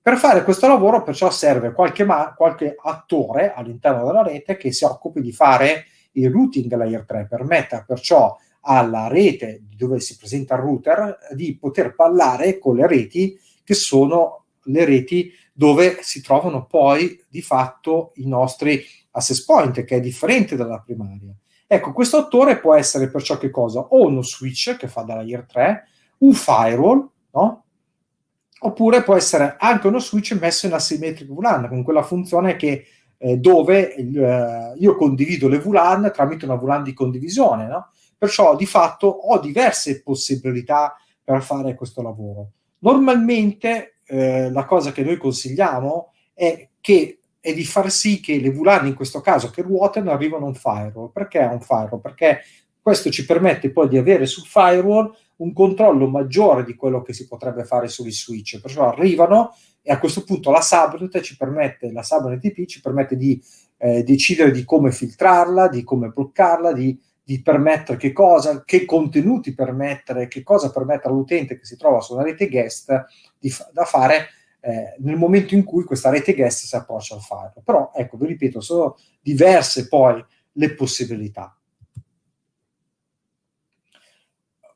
Per fare questo lavoro perciò serve qualche, ma- qualche attore all'interno della rete che si occupi di fare il routing layer 3, permetta perciò alla rete dove si presenta il router di poter parlare con le reti che sono le reti dove si trovano poi di fatto i nostri access point, che è differente dalla primaria. Ecco, questo attore può essere perciò che cosa? O uno switch che fa dalla year 3, un firewall, no? Oppure può essere anche uno switch messo in asymmetric VLAN, con quella funzione che, eh, dove eh, io condivido le VLAN tramite una VLAN di condivisione, no? Perciò di fatto ho diverse possibilità per fare questo lavoro. Normalmente eh, la cosa che noi consigliamo è, che, è di far sì che le VLAN in questo caso che ruotano, arrivano a un firewall. Perché a un firewall? Perché questo ci permette poi di avere sul firewall un controllo maggiore di quello che si potrebbe fare sugli switch. Perciò arrivano e a questo punto la subnet ci permette, la subnet IP ci permette di eh, decidere di come filtrarla, di come bloccarla, di, di, permettere che cosa, che contenuti permettere, che cosa permettere all'utente che si trova su una rete guest fa- da fare eh, nel momento in cui questa rete guest si approccia al file. Però, ecco, vi ripeto, sono diverse poi le possibilità.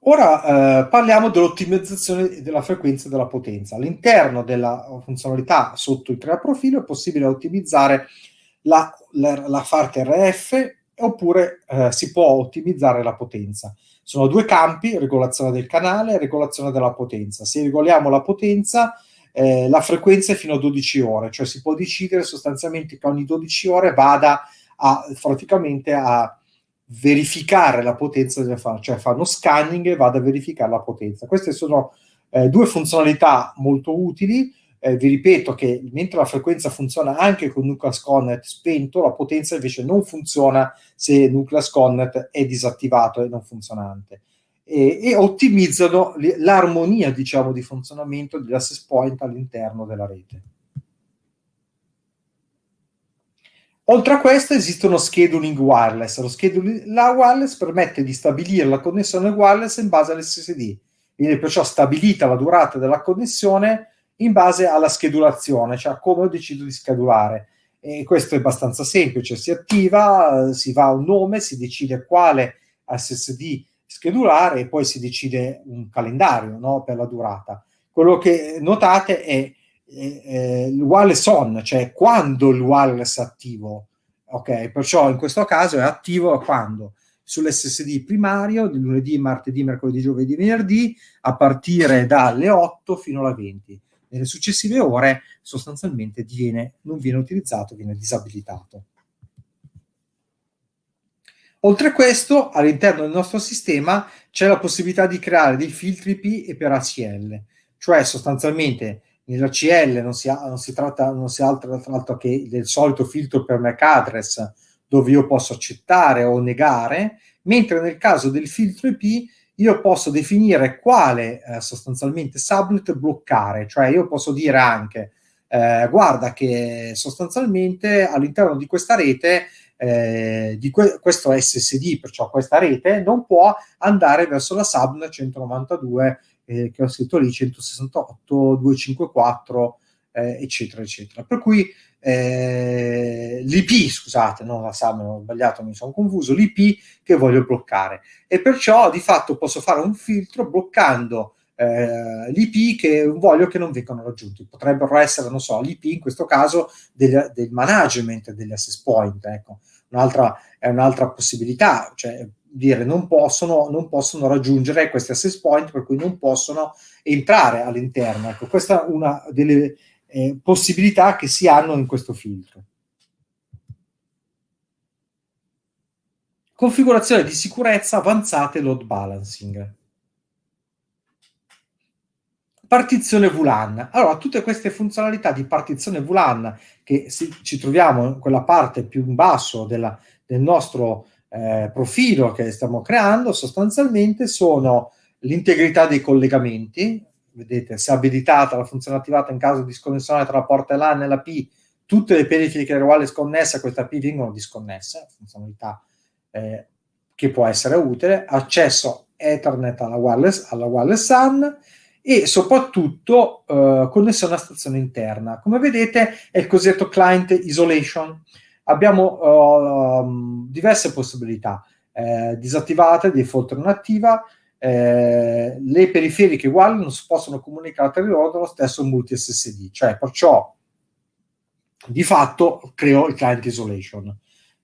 Ora eh, parliamo dell'ottimizzazione della frequenza e della potenza. All'interno della funzionalità sotto il crea profilo è possibile ottimizzare la, la, la FART RF oppure eh, si può ottimizzare la potenza. Sono due campi, regolazione del canale e regolazione della potenza. Se regoliamo la potenza, eh, la frequenza è fino a 12 ore, cioè si può decidere sostanzialmente che ogni 12 ore vada a, praticamente a verificare la potenza del cioè fan, cioè fa uno scanning e vada a verificare la potenza. Queste sono eh, due funzionalità molto utili eh, vi ripeto che mentre la frequenza funziona anche con Nucleus Connect spento, la potenza invece non funziona se Nucleus Connect è disattivato e non funzionante. E, e ottimizzano l'armonia, diciamo, di funzionamento dell'access point all'interno della rete. Oltre a questo esiste esistono scheduling wireless. Lo scheduling wireless permette di stabilire la connessione wireless in base all'SSD. Viene perciò stabilita la durata della connessione in base alla schedulazione, cioè come ho deciso di schedulare. E questo è abbastanza semplice, si attiva, si va a un nome, si decide quale SSD schedulare e poi si decide un calendario no? per la durata. Quello che notate è, è, è on, cioè quando il l'UALS è attivo. Ok, perciò in questo caso è attivo quando? Sull'SSD primario di lunedì, martedì, mercoledì, giovedì, venerdì a partire dalle 8 fino alle 20 nelle successive ore sostanzialmente viene, non viene utilizzato, viene disabilitato. Oltre a questo, all'interno del nostro sistema c'è la possibilità di creare dei filtri P e per ACL, cioè sostanzialmente nell'ACL non si, ha, non si tratta non si altro, altro, che del solito filtro per MAC address dove io posso accettare o negare, mentre nel caso del filtro IP io posso definire quale eh, sostanzialmente subnet bloccare, cioè io posso dire anche eh, guarda che sostanzialmente all'interno di questa rete eh, di que- questo SSD, perciò questa rete non può andare verso la subnet 192 eh, che ho scritto lì 168 254 eh, eccetera, eccetera. Per cui eh, l'IP, scusate, non la SAM, ho sbagliato, mi sono confuso, l'IP che voglio bloccare. E perciò di fatto posso fare un filtro bloccando eh, l'IP che voglio che non vengano raggiunti. Potrebbero essere, non so, l'IP in questo caso del, del management degli access point, ecco. Un'altra, è un'altra possibilità, cioè dire non possono, non possono raggiungere questi access point, per cui non possono entrare all'interno. Ecco, questa è una delle eh, possibilità che si hanno in questo filtro. Configurazione di sicurezza avanzate load balancing. Partizione VLAN. Allora, tutte queste funzionalità di partizione VLAN che si, ci troviamo in quella parte più in basso della, del nostro eh, profilo che stiamo creando sostanzialmente sono l'integrità dei collegamenti, vedete, se abilitata la funzione attivata in caso di disconnessione tra la porta LAN e la nella P, tutte le periferiche uguali sconnesse a questa P vengono disconnesse, funzionalità eh, che può essere utile, accesso Ethernet alla wireless, alla wireless SAN e soprattutto eh, connessione a stazione interna. Come vedete è il cosiddetto client isolation. Abbiamo eh, diverse possibilità, eh, disattivata, default non attiva, eh, le periferiche uguali non si possono comunicare tra di loro dallo stesso multi-SSD, cioè perciò di fatto creo il client isolation.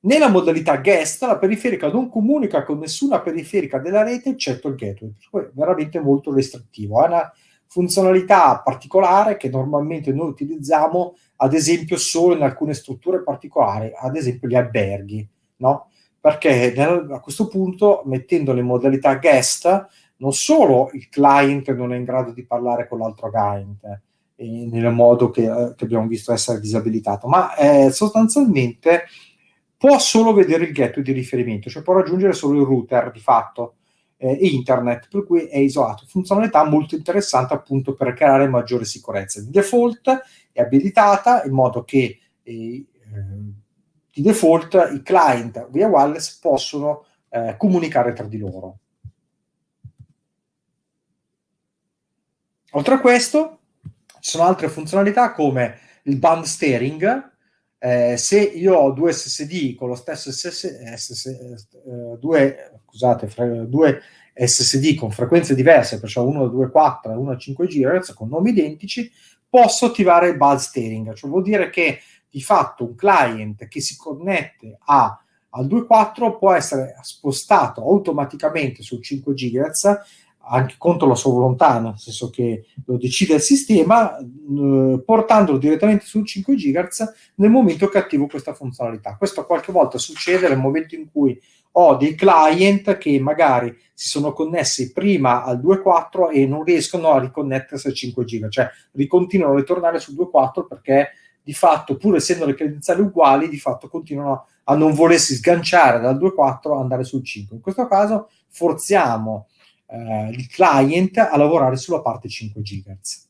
Nella modalità guest la periferica non comunica con nessuna periferica della rete eccetto il gateway, per cui è veramente molto restrittivo. È una funzionalità particolare che normalmente noi utilizziamo ad esempio solo in alcune strutture particolari, ad esempio gli alberghi, no? perché a questo punto mettendo le modalità guest non solo il client non è in grado di parlare con l'altro client eh, nel modo che, eh, che, abbiamo visto essere disabilitato, ma eh, sostanzialmente può solo vedere il ghetto di riferimento, cioè può raggiungere solo il router di fatto e eh, internet, per cui è isolato. Funzionalità molto interessante appunto per creare maggiore sicurezza. Di default è abilitata in modo che eh, di default i client via wireless possono eh, comunicare tra di loro. Oltre a questo, ci sono altre funzionalità come il band steering. Eh, se io ho due SSD con lo stesso SS, SS eh, eh, due, scusate, fra, due SSD con frequenze diverse, perciò uno 2,4 e uno 5 GHz con nomi identici, posso attivare il band steering, cioè vuol dire che di fatto un client che si connette a, al 2.4 può essere spostato automaticamente sul 5 GHz anche contro la sua volontà, nel senso che lo decide il sistema, eh, portandolo direttamente sul 5 GHz nel momento che attivo questa funzionalità. Questo qualche volta succede nel momento in cui ho dei client che magari si sono connessi prima al 2.4 e non riescono a riconnettersi al 5 GHz, cioè ricontinuano a ritornare sul 2.4 perché di fatto, pur essendo le credenziali uguali, di fatto continuano a non volersi sganciare dal 2.4 e andare sul 5. In questo caso forziamo eh, il client a lavorare sulla parte 5 GHz.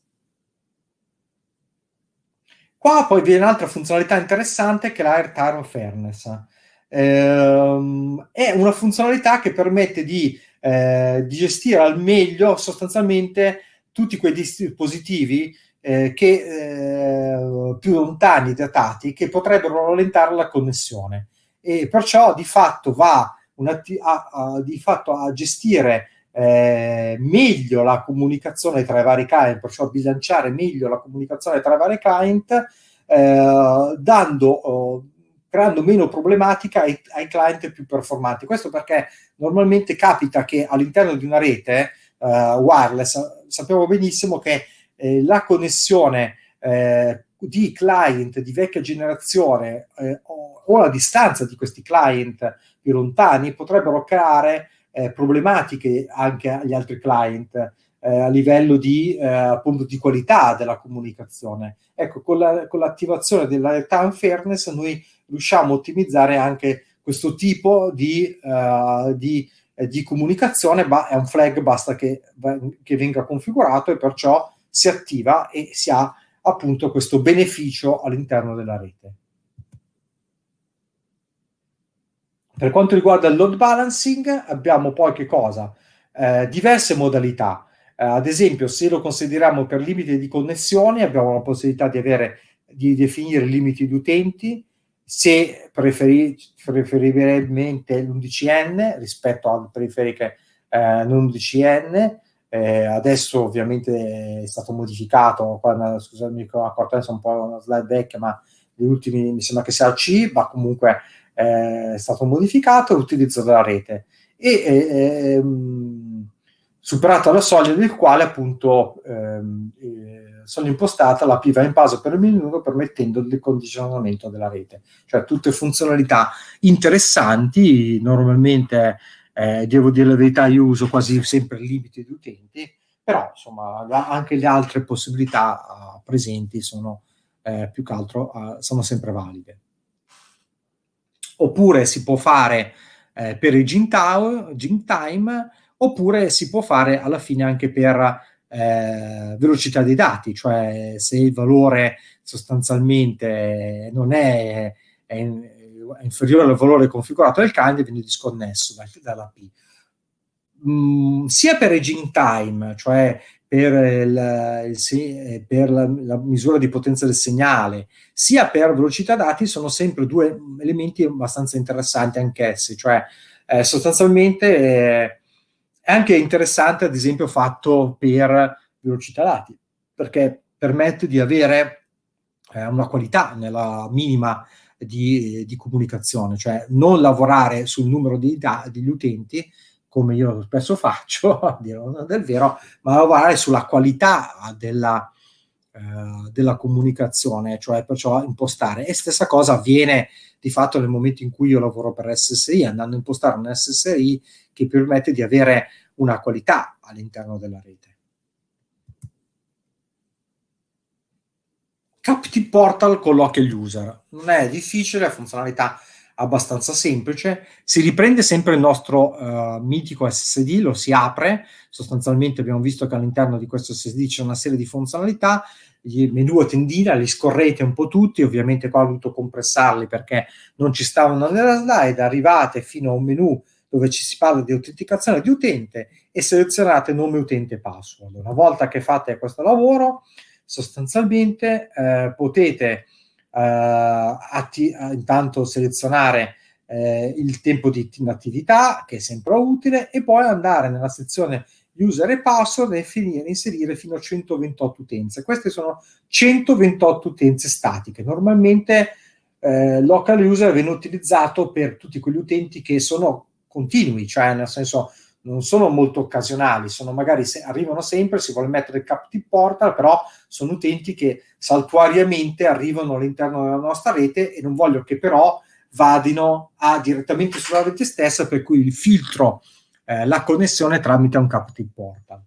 Qua poi vi è un'altra funzionalità interessante che è la Airtime Fairness. Ehm, è una funzionalità che permette di, eh, di gestire al meglio sostanzialmente tutti quei dispositivi eh, che, eh, più lontani datati che potrebbero rallentare la connessione e perciò di fatto va atti- a, a, di fatto a gestire eh, meglio la comunicazione tra i vari client, perciò a bilanciare meglio la comunicazione tra i vari client, eh, dando, oh, creando meno problematica ai, ai, client più performanti. Questo perché normalmente capita che all'interno di una rete eh, wireless sappiamo benissimo che eh, la connessione eh, di client di vecchia generazione eh, o, o, la distanza di questi client più lontani potrebbero creare eh, problematiche anche agli altri client eh, a livello di, eh, appunto, di qualità della comunicazione. Ecco, con, la, con l'attivazione della realtà unfairness noi riusciamo a ottimizzare anche questo tipo di, uh, di, eh, di comunicazione, ma è un flag, basta che, che venga configurato e perciò si attiva e si ha appunto questo beneficio all'interno della rete. Per quanto riguarda il load balancing abbiamo poi che cosa? Eh, diverse modalità. Eh, ad esempio, se lo consideriamo per limite di connessione, abbiamo la possibilità di, avere, di definire limiti di utenti, se preferi, preferibilmente l'11N rispetto alle periferiche eh, non 11N, eh, adesso ovviamente è stato modificato, scusami, scusami, ho accorto un po' una slide vecchia, ma gli ultimi mi sembra che sia C, ma comunque eh, è stato modificato l'utilizzo della rete. E eh, superato la soglia del quale appunto ehm, eh, sono impostata la piva in paso per minuto permettendo il condizionamento della rete. Cioè tutte funzionalità interessanti, normalmente eh, devo dire la verità, io uso quasi sempre il limite di utenti, però insomma anche le altre possibilità uh, presenti sono uh, più che altro uh, sono sempre valide. Oppure si può fare per il gin time, oppure si può fare alla fine anche per velocità dei dati, cioè se il valore sostanzialmente non è, è è inferiore al valore configurato del calende viene disconnesso dal, dalla P. Mm, sia per aging time, cioè per, il, il, eh, per la, la, misura di potenza del segnale, sia per velocità dati, sono sempre due elementi abbastanza interessanti anch'essi, cioè eh, sostanzialmente eh, è anche interessante ad esempio fatto per velocità dati, perché permette di avere eh, una qualità nella minima di, di comunicazione, cioè non lavorare sul numero di da- degli utenti, come io spesso faccio, a dire del vero, ma lavorare sulla qualità della, eh, della comunicazione, cioè perciò impostare. E stessa cosa avviene di fatto nel momento in cui io lavoro per SSI, andando a impostare un SSI che permette di avere una qualità all'interno della rete. Captive Portal colloquia gli user. Non è difficile, è funzionalità abbastanza semplice. Si riprende sempre il nostro uh, mitico SSD, lo si apre. Sostanzialmente abbiamo visto che all'interno di questo SSD c'è una serie di funzionalità. I menu a tendina li scorrete un po' tutti, ovviamente qua ho dovuto compressarli perché non ci stavano nella slide. Arrivate fino a un menu dove ci si parla di autenticazione di utente e selezionate nome utente e password. Una volta che fate questo lavoro, sostanzialmente eh, potete eh, atti- eh, intanto selezionare eh, il tempo di attività che è sempre utile e poi andare nella sezione user e password e finire, inserire fino a 128 utenze. Queste sono 128 utenze statiche. Normalmente eh, local user viene utilizzato per tutti quegli utenti che sono continui, cioè nel senso non sono molto occasionali, sono magari se, arrivano sempre, si vuole mettere il captive portal, però sono utenti che saltuariamente arrivano all'interno della nostra rete e non voglio che però vadino a, direttamente sulla rete stessa, per cui filtro eh, la connessione tramite un captive portal.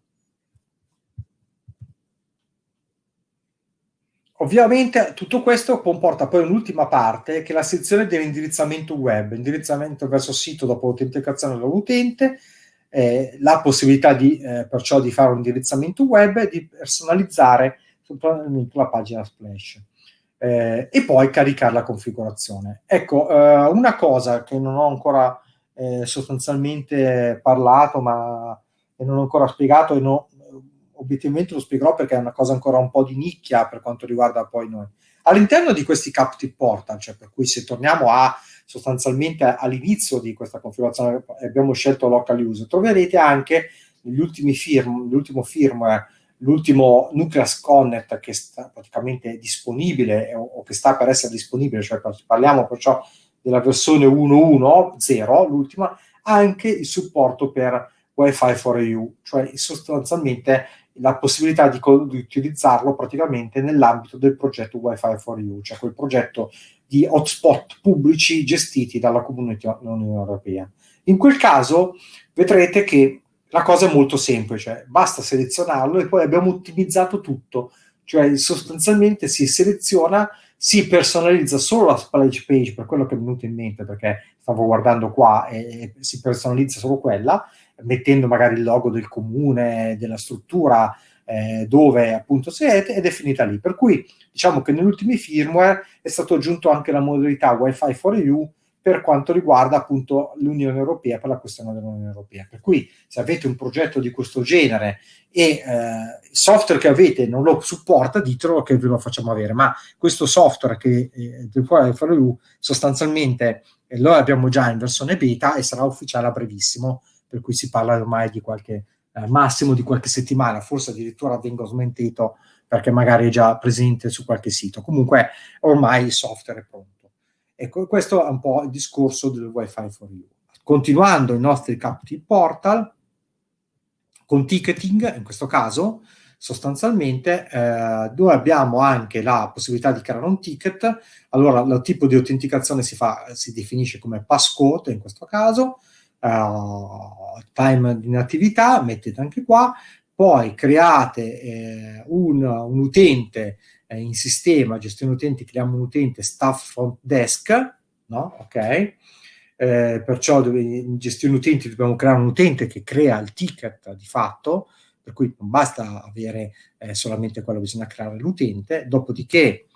Ovviamente tutto questo comporta poi un'ultima parte che è la sezione dell'indirizzamento web, indirizzamento verso sito dopo l'autenticazione dell'utente, eh, la possibilità di, eh, perciò di fare un indirizzamento web e di personalizzare la pagina splash. Eh, e poi caricare la configurazione. Ecco, eh, una cosa che non ho ancora eh, sostanzialmente parlato, ma non ho ancora spiegato e no, obiettivamente lo spiegherò perché è una cosa ancora un po' di nicchia per quanto riguarda poi noi. All'interno di questi captive portal, cioè per cui se torniamo a sostanzialmente all'inizio di questa configurazione eh, abbiamo scelto local use, troverete anche firm, l'ultimo firmware, l'ultimo Nucleus Connect che sta praticamente disponibile eh, o, che sta per essere disponibile, cioè parliamo perciò della versione 1.1.0, l'ultima, anche il supporto per Wi-Fi 4EU, cioè sostanzialmente la possibilità di, di utilizzarlo praticamente nell'ambito del progetto Wi-Fi 4EU, cioè quel progetto di hotspot pubblici gestiti dalla comunità Comunione Europea. In quel caso vedrete che la cosa è molto semplice, basta selezionarlo e poi abbiamo ottimizzato tutto, cioè sostanzialmente si seleziona, si personalizza solo la splash page per quello che è venuto in mente perché stavo guardando qua e si personalizza solo quella, mettendo magari il logo del comune, della struttura, eh, dove appunto siete ed è finita lì. Per cui diciamo che negli ultimi firmware è stato aggiunto anche la modalità Wi-Fi for EU per quanto riguarda appunto l'Unione Europea, per la questione dell'Unione Europea. Per cui se avete un progetto di questo genere e eh, il software che avete non lo supporta, ditelo che ve lo facciamo avere, ma questo software che è eh, del quale fare lui sostanzialmente eh, lo abbiamo già in versione beta e sarà ufficiale a brevissimo, per cui si parla ormai di qualche eh, massimo di qualche settimana, forse addirittura vengo smentito perché magari è già presente su qualche sito. Comunque ormai il software è pronto. Ecco, questo è un po' il discorso del Wi-Fi for You. Continuando i nostri captive portal, con ticketing, in questo caso, sostanzialmente eh, noi abbiamo anche la possibilità di creare un ticket allora il tipo di autenticazione si, fa, si definisce come passcode in questo caso uh, time in attività, mettete anche qua, poi create eh, un, un, utente eh, in sistema, gestione utenti, creiamo un utente staff front desk, no? Ok? Eh, perciò dove, in gestione utenti dobbiamo creare un utente che crea il ticket di fatto, per cui non basta avere eh, solamente quello, bisogna creare l'utente, dopodiché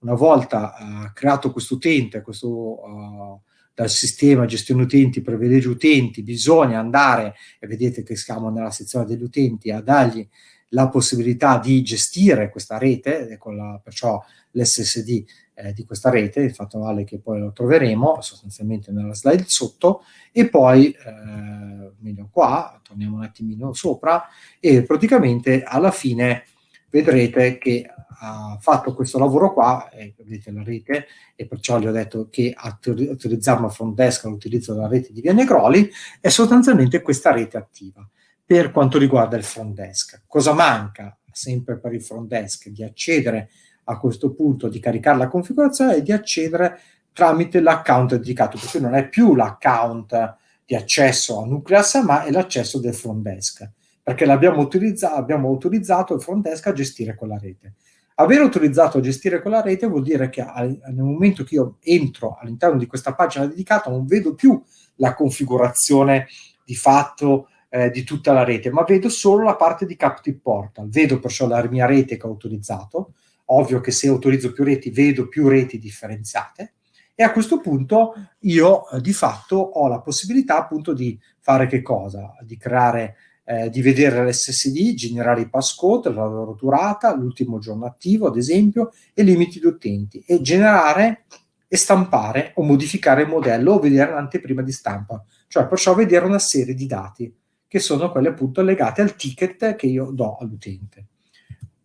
una volta eh, creato questo utente, questo uh, dal sistema gestione utenti, privilegi utenti, bisogna andare, e vedete che siamo nella sezione degli utenti, a dargli la possibilità di gestire questa rete, eh, con la, perciò l'SSD eh, di questa rete, il fatto vale che poi lo troveremo sostanzialmente nella slide sotto, e poi, eh, meglio qua, torniamo un attimino sopra, e praticamente alla fine vedrete che ha fatto questo lavoro qua, eh, vedete la rete, e perciò gli ho detto che attori- autorizzarlo front desk all'utilizzo della rete di via Negroli, è sostanzialmente questa rete attiva per quanto riguarda il front desk. Cosa manca sempre per il front desk? Di accedere a questo punto, di caricare la configurazione e di accedere tramite l'account dedicato, perché non è più l'account di accesso a Nucleus, ma è l'accesso del front desk, perché l'abbiamo utilizzato, abbiamo autorizzato il front desk a gestire quella rete. Aver autorizzato a gestire quella rete vuol dire che al, nel momento che io entro all'interno di questa pagina dedicata non vedo più la configurazione di fatto eh, di tutta la rete, ma vedo solo la parte di captive portal. Vedo perciò la mia rete che ho autorizzato. Ovvio che se autorizzo più reti, vedo più reti differenziate. E a questo punto io eh, di fatto ho la possibilità appunto di fare che cosa? Di creare eh, di vedere l'SSD, generare i passcode, la loro durata, l'ultimo giorno attivo, ad esempio, e limiti di utenti, e generare e stampare o modificare il modello o vedere l'anteprima di stampa, cioè perciò vedere una serie di dati che sono quelle appunto legate al ticket che io do all'utente.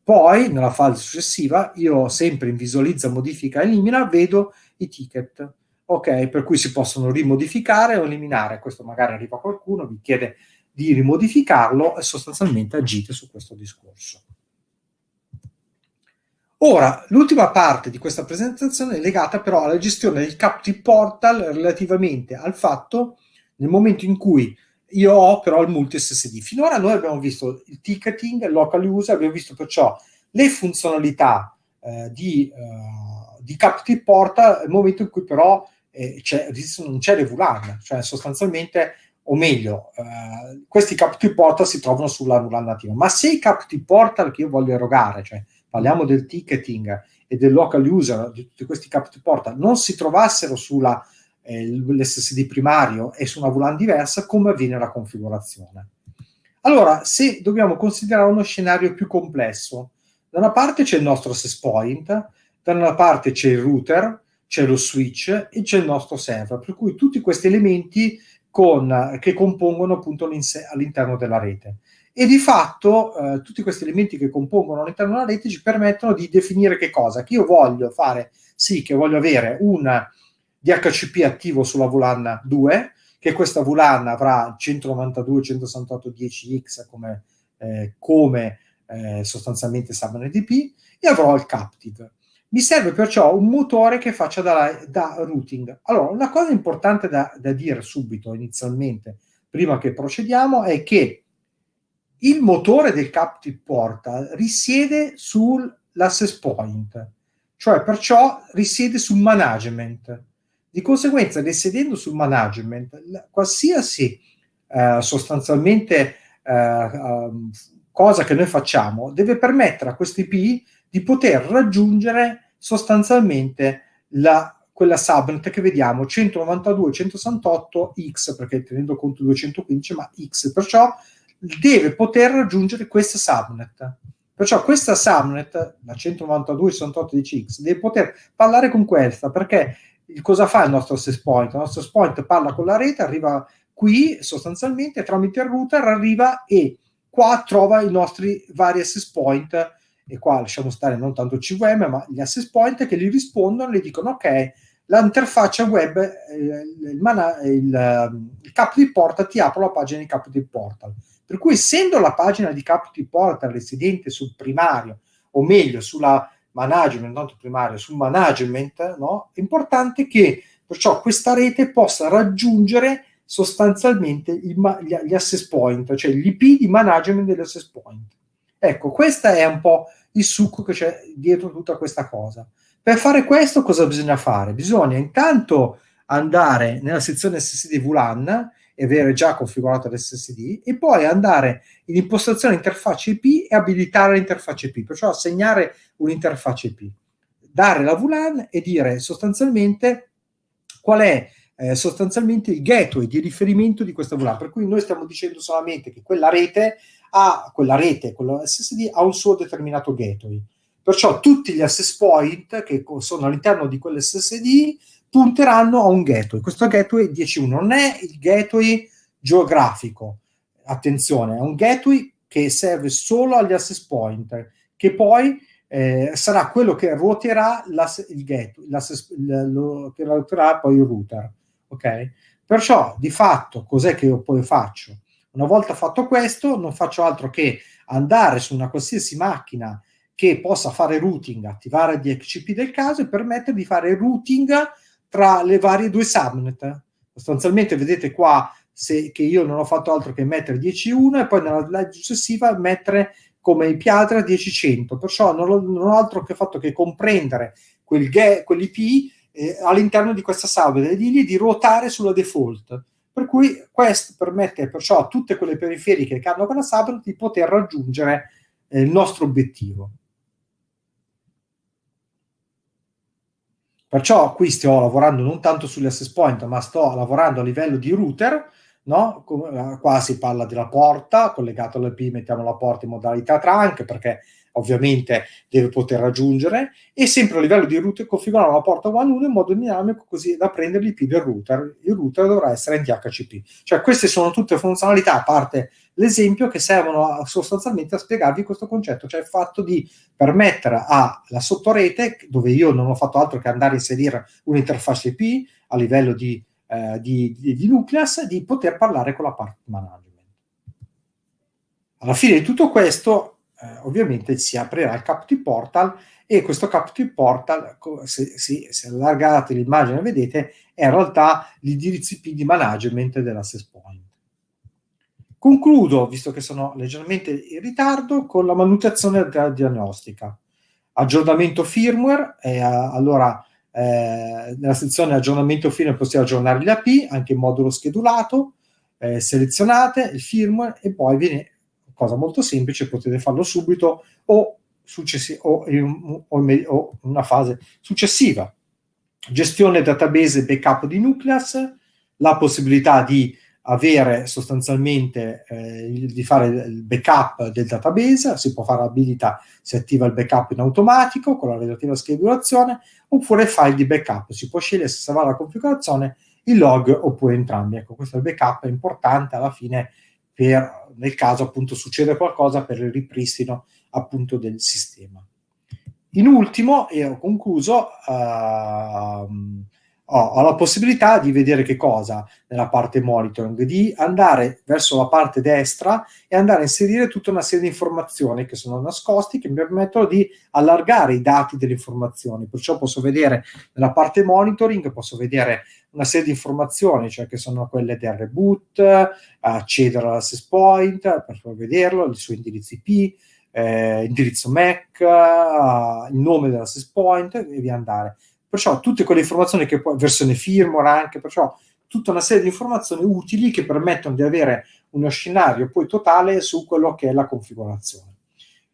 Poi, nella fase successiva, io sempre in visualizza, modifica, elimina, vedo i ticket. Ok, per cui si possono rimodificare o eliminare. Questo magari arriva qualcuno, mi chiede di rimodificarlo e sostanzialmente agite su questo discorso. Ora, l'ultima parte di questa presentazione è legata però alla gestione del Capti portal relativamente al fatto nel momento in cui io ho però il multi SSD. Finora noi abbiamo visto il ticketing, il local user, abbiamo visto perciò le funzionalità eh, di, eh, di captive portal nel momento in cui però eh, non c'è le l'EVLAN, cioè sostanzialmente o meglio, eh, questi capiti portal si trovano sulla sull'annullare nativa, ma se i capiti portal che io voglio erogare, cioè parliamo del ticketing e del local user, di tutti questi capiti portal, non si trovassero sulla eh, l'SSD primario e su una VLAN diversa, come avviene la configurazione. Allora, se dobbiamo considerare uno scenario più complesso, da una parte c'è il nostro access point, da una parte c'è il router, c'è lo switch e c'è il nostro server, per cui tutti questi elementi con, che compongono appunto all'interno della rete. E di fatto eh, tutti questi elementi che compongono all'interno della rete ci permettono di definire che cosa? Che io voglio fare, sì, che voglio avere un DHCP attivo sulla VLAN 2, che questa VLAN avrà 192, 168, 10x come, eh, come eh, sostanzialmente subNDP, e avrò il captive. Mi serve perciò un motore che faccia da, da routing. Allora, una cosa importante da, da, dire subito, inizialmente, prima che procediamo, è che il motore del captive portal risiede sull'access point, cioè perciò risiede sul management. Di conseguenza, risiedendo sul management, qualsiasi eh, sostanzialmente eh, ehm, cosa che noi facciamo deve permettere a questi IP di poter raggiungere sostanzialmente la, quella subnet che vediamo 192.168x, perché tenendo conto 215, ma x, perciò deve poter raggiungere questa subnet. Perciò questa subnet, la 192.168x, deve poter parlare con questa, perché cosa fa il nostro access point? Il nostro access point parla con la rete, arriva qui sostanzialmente tramite il router, arriva e qua trova i nostri vari access point e qua lasciamo stare non tanto il CVM, ma gli access point che gli rispondono e gli dicono ok, l'interfaccia web, eh, il, mana, il, ehm, il Captive Portal ti apre la pagina di capo di Portal. Per cui essendo la pagina di capo di Portal residente sul primario, o meglio sulla management, non primario, sul management, no? è importante che perciò questa rete possa raggiungere sostanzialmente gli access point, cioè gli IP di management degli access point Ecco, questo è un po' il succo che c'è dietro tutta questa cosa. Per fare questo cosa bisogna fare? Bisogna intanto andare nella sezione SSD VLAN e avere già configurato l'SSD e poi andare in impostazione interfaccia IP e abilitare l'interfaccia IP, perciò assegnare un'interfaccia IP, dare la VLAN e dire sostanzialmente qual è eh, sostanzialmente il gateway di riferimento di questa VLAN. Per cui noi stiamo dicendo solamente che quella rete ha quella rete, quello SSD, ha un suo determinato gateway. Perciò tutti gli access point che sono all'interno di quell'SSD punteranno a un gateway. Questo gateway 10.1 non è il gateway geografico, attenzione, è un gateway che serve solo agli access point, che poi eh, sarà quello che ruoterà il gateway, lo, che ruoterà poi il router. Ok? Perciò di fatto cos'è che io poi faccio? Una volta fatto questo, non faccio altro che andare su una qualsiasi macchina che possa fare routing, attivare il DHCP del caso e permettere di fare routing tra le varie due subnet. Sostanzialmente vedete qua se, che io non ho fatto altro che mettere 10.1 e poi nella slide successiva mettere come piatra 10.100, perciò non ho, non ho, altro che fatto che comprendere quel ge, quell'IP eh, all'interno di questa subnet e di ruotare sulla default. Per cui questo permette perciò a tutte quelle periferiche che hanno quella subnet di poter raggiungere eh, il nostro obiettivo. Perciò qui sto lavorando non tanto sugli access point, ma sto lavorando a livello di router, no? Eh, qua si parla della porta, collegato all'IP mettiamo la porta in modalità trunk, perché ovviamente deve poter raggiungere e sempre a livello di router configurare la porta WAN 1 in modo dinamico così da prendere l'IP del router. Il router dovrà essere in DHCP. Cioè queste sono tutte funzionalità, a parte l'esempio, che servono sostanzialmente a spiegarvi questo concetto, cioè il fatto di permettere alla sottorete, dove io non ho fatto altro che andare a inserire un'interfaccia IP a livello di, eh, di, di, di Nucleus, di poter parlare con la parte management. Alla fine di tutto questo, eh, ovviamente si aprirà il captive portal e questo captive portal, se, se, se allargate l'immagine vedete, è in realtà l'indirizzo IP di management dell'access point. Concludo, visto che sono leggermente in ritardo, con la manutenzione della diagnostica. Aggiornamento firmware, eh, allora eh, nella sezione aggiornamento firmware possiamo aggiornare gli API anche in modulo schedulato, eh, selezionate il firmware e poi viene cosa molto semplice, potete farlo subito o, successi- o, o, o una fase successiva. Gestione database backup di Nucleus, la possibilità di avere sostanzialmente eh, di fare il backup del database, si può fare abilità si attiva il backup in automatico con la relativa schedulazione, oppure file di backup, si può scegliere se salvare la configurazione, il log oppure entrambi. Ecco, questo è il backup, importante alla fine per, nel caso appunto succeda qualcosa per il ripristino appunto del sistema. In ultimo, e ho concluso, uh, ho, ho la possibilità di vedere che cosa nella parte monitoring, di andare verso la parte destra e andare a inserire tutta una serie di informazioni che sono nascoste, che mi permettono di allargare i dati delle informazioni. Perciò posso vedere nella parte monitoring, posso vedere una serie di informazioni, cioè che sono quelle del reboot, accedere all'access point per vederlo, il suo indirizzo IP, eh, indirizzo MAC, eh, il nome dell'access point e via andare. Perciò tutte quelle informazioni che poi, versione firmware anche, perciò tutta una serie di informazioni utili che permettono di avere uno scenario poi totale su quello che è la configurazione.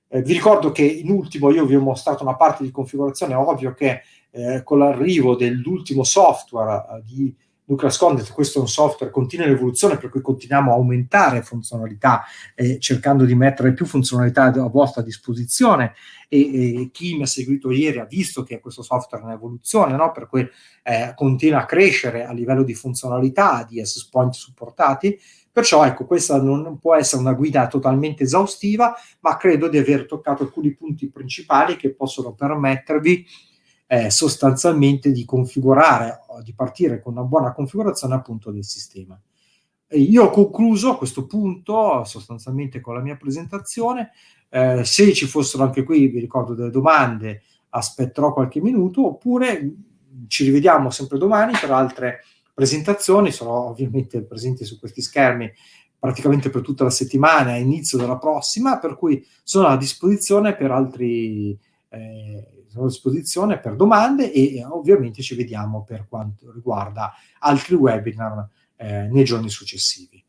Eh, vi ricordo che in ultimo io vi ho mostrato una parte di configurazione, ovvio che eh, con l'arrivo dell'ultimo software eh, di Nucleus Content, questo è un software continua in evoluzione, per cui continuiamo a aumentare funzionalità, eh, cercando di mettere più funzionalità a vostra disposizione. E, e, chi mi ha seguito ieri ha visto che questo software è in evoluzione, no? per cui eh, continua a crescere a livello di funzionalità, di access point supportati. Perciò ecco, questa non può essere una guida totalmente esaustiva, ma credo di aver toccato alcuni punti principali che possono permettervi eh, sostanzialmente di configurare, di partire con una buona configurazione appunto del sistema. E io ho concluso a questo punto sostanzialmente con la mia presentazione. Eh, se ci fossero anche qui, vi ricordo, delle domande, aspetterò qualche minuto, oppure ci rivediamo sempre domani per altre presentazioni. Sarò ovviamente presente su questi schermi praticamente per tutta la settimana, inizio della prossima, per cui sono a disposizione per altri eh, sono a disposizione per domande e eh, ovviamente ci vediamo per quanto riguarda altri webinar eh, nei giorni successivi.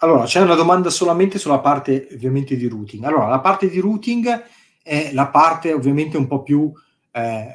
Allora, c'è una domanda solamente sulla parte ovviamente di routing. Allora, la parte di routing è la parte ovviamente un po' più eh,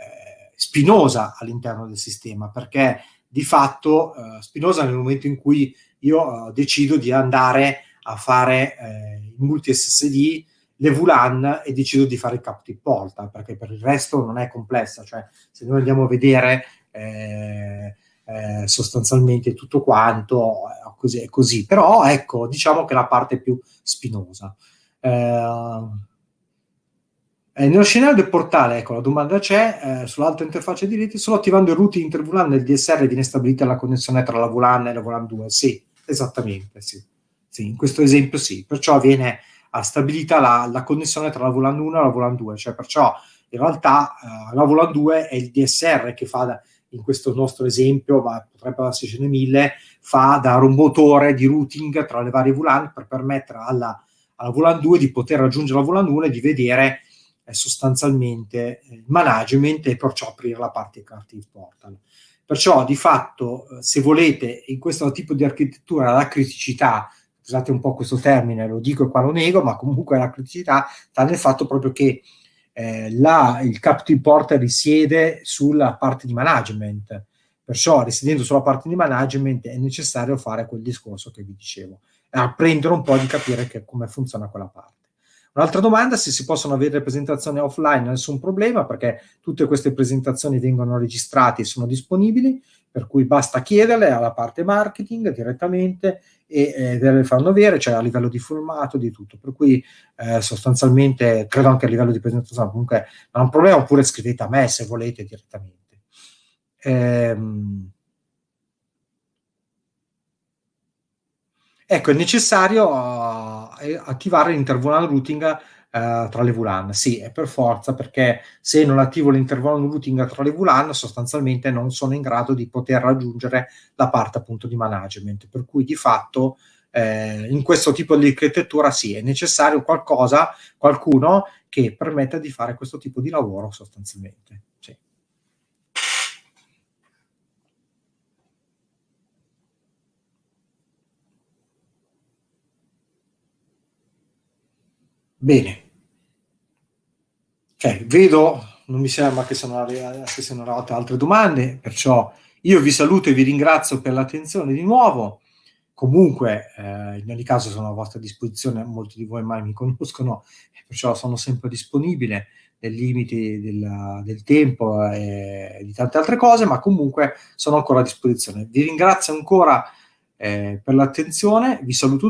spinosa all'interno del sistema, perché di fatto eh, spinosa nel momento in cui io eh, decido di andare a fare eh, multi SSD, le VLAN e decido di fare il capo di porta, perché per il resto non è complessa, cioè se noi andiamo a vedere eh, eh, sostanzialmente tutto quanto eh, così, è così, però ecco, diciamo che la parte più spinosa. Eh, eh, nello scenario del portale, ecco, la domanda c'è, eh, sull'alta interfaccia di rete, solo attivando il routing intervulan nel DSL viene stabilita la connessione tra la VLAN e la VLAN 2? Sì, esattamente, sì. sì in questo esempio sì, perciò viene stabilita la, la, connessione tra la VLAN 1 e la VLAN 2, cioè perciò in realtà eh, la VLAN 2 è il DSR che fa, da, in questo nostro esempio, ma potrebbe essere mille, fa da un motore di routing tra le varie VLAN per permettere alla, alla VLAN 2 di poter raggiungere la VLAN 1 e di vedere è sostanzialmente eh, il management e perciò aprire la parte creative portal. Perciò di fatto, eh, se volete, in questo tipo di architettura la criticità, scusate un po' questo termine, lo dico e qua lo nego, ma comunque la criticità sta nel fatto proprio che eh, la, il captive portal risiede sulla parte di management. Perciò, risiedendo sulla parte di management, è necessario fare quel discorso che vi dicevo, apprendere un po' di capire che, come funziona quella parte. Un'altra domanda, se si possono avere presentazioni offline, nessun problema perché tutte queste presentazioni vengono registrate e sono disponibili, per cui basta chiederle alla parte marketing direttamente e eh, ve le fanno avere, cioè a livello di formato, di tutto. Per cui eh, sostanzialmente, credo anche a livello di presentazione, comunque non è un problema, oppure scrivete a me se volete direttamente. Ehm, Ecco, è necessario uh, attivare l'interval routing uh, tra le VLAN. Sì, è per forza, perché se non attivo l'interval routing tra le VLAN, sostanzialmente non sono in grado di poter raggiungere la parte appunto di management. Per cui di fatto eh, in questo tipo di architettura sì, è necessario qualcosa, qualcuno che permetta di fare questo tipo di lavoro sostanzialmente. Bene. Okay, cioè, vedo, non mi sembra che siano, arrivate altre domande, perciò io vi saluto e vi ringrazio per l'attenzione di nuovo. Comunque, eh, in ogni caso sono a vostra disposizione, molti di voi mai mi conoscono, perciò sono sempre disponibile nel limite del, del tempo e di tante altre cose, ma comunque sono ancora a disposizione. Vi ringrazio ancora eh, per l'attenzione, vi saluto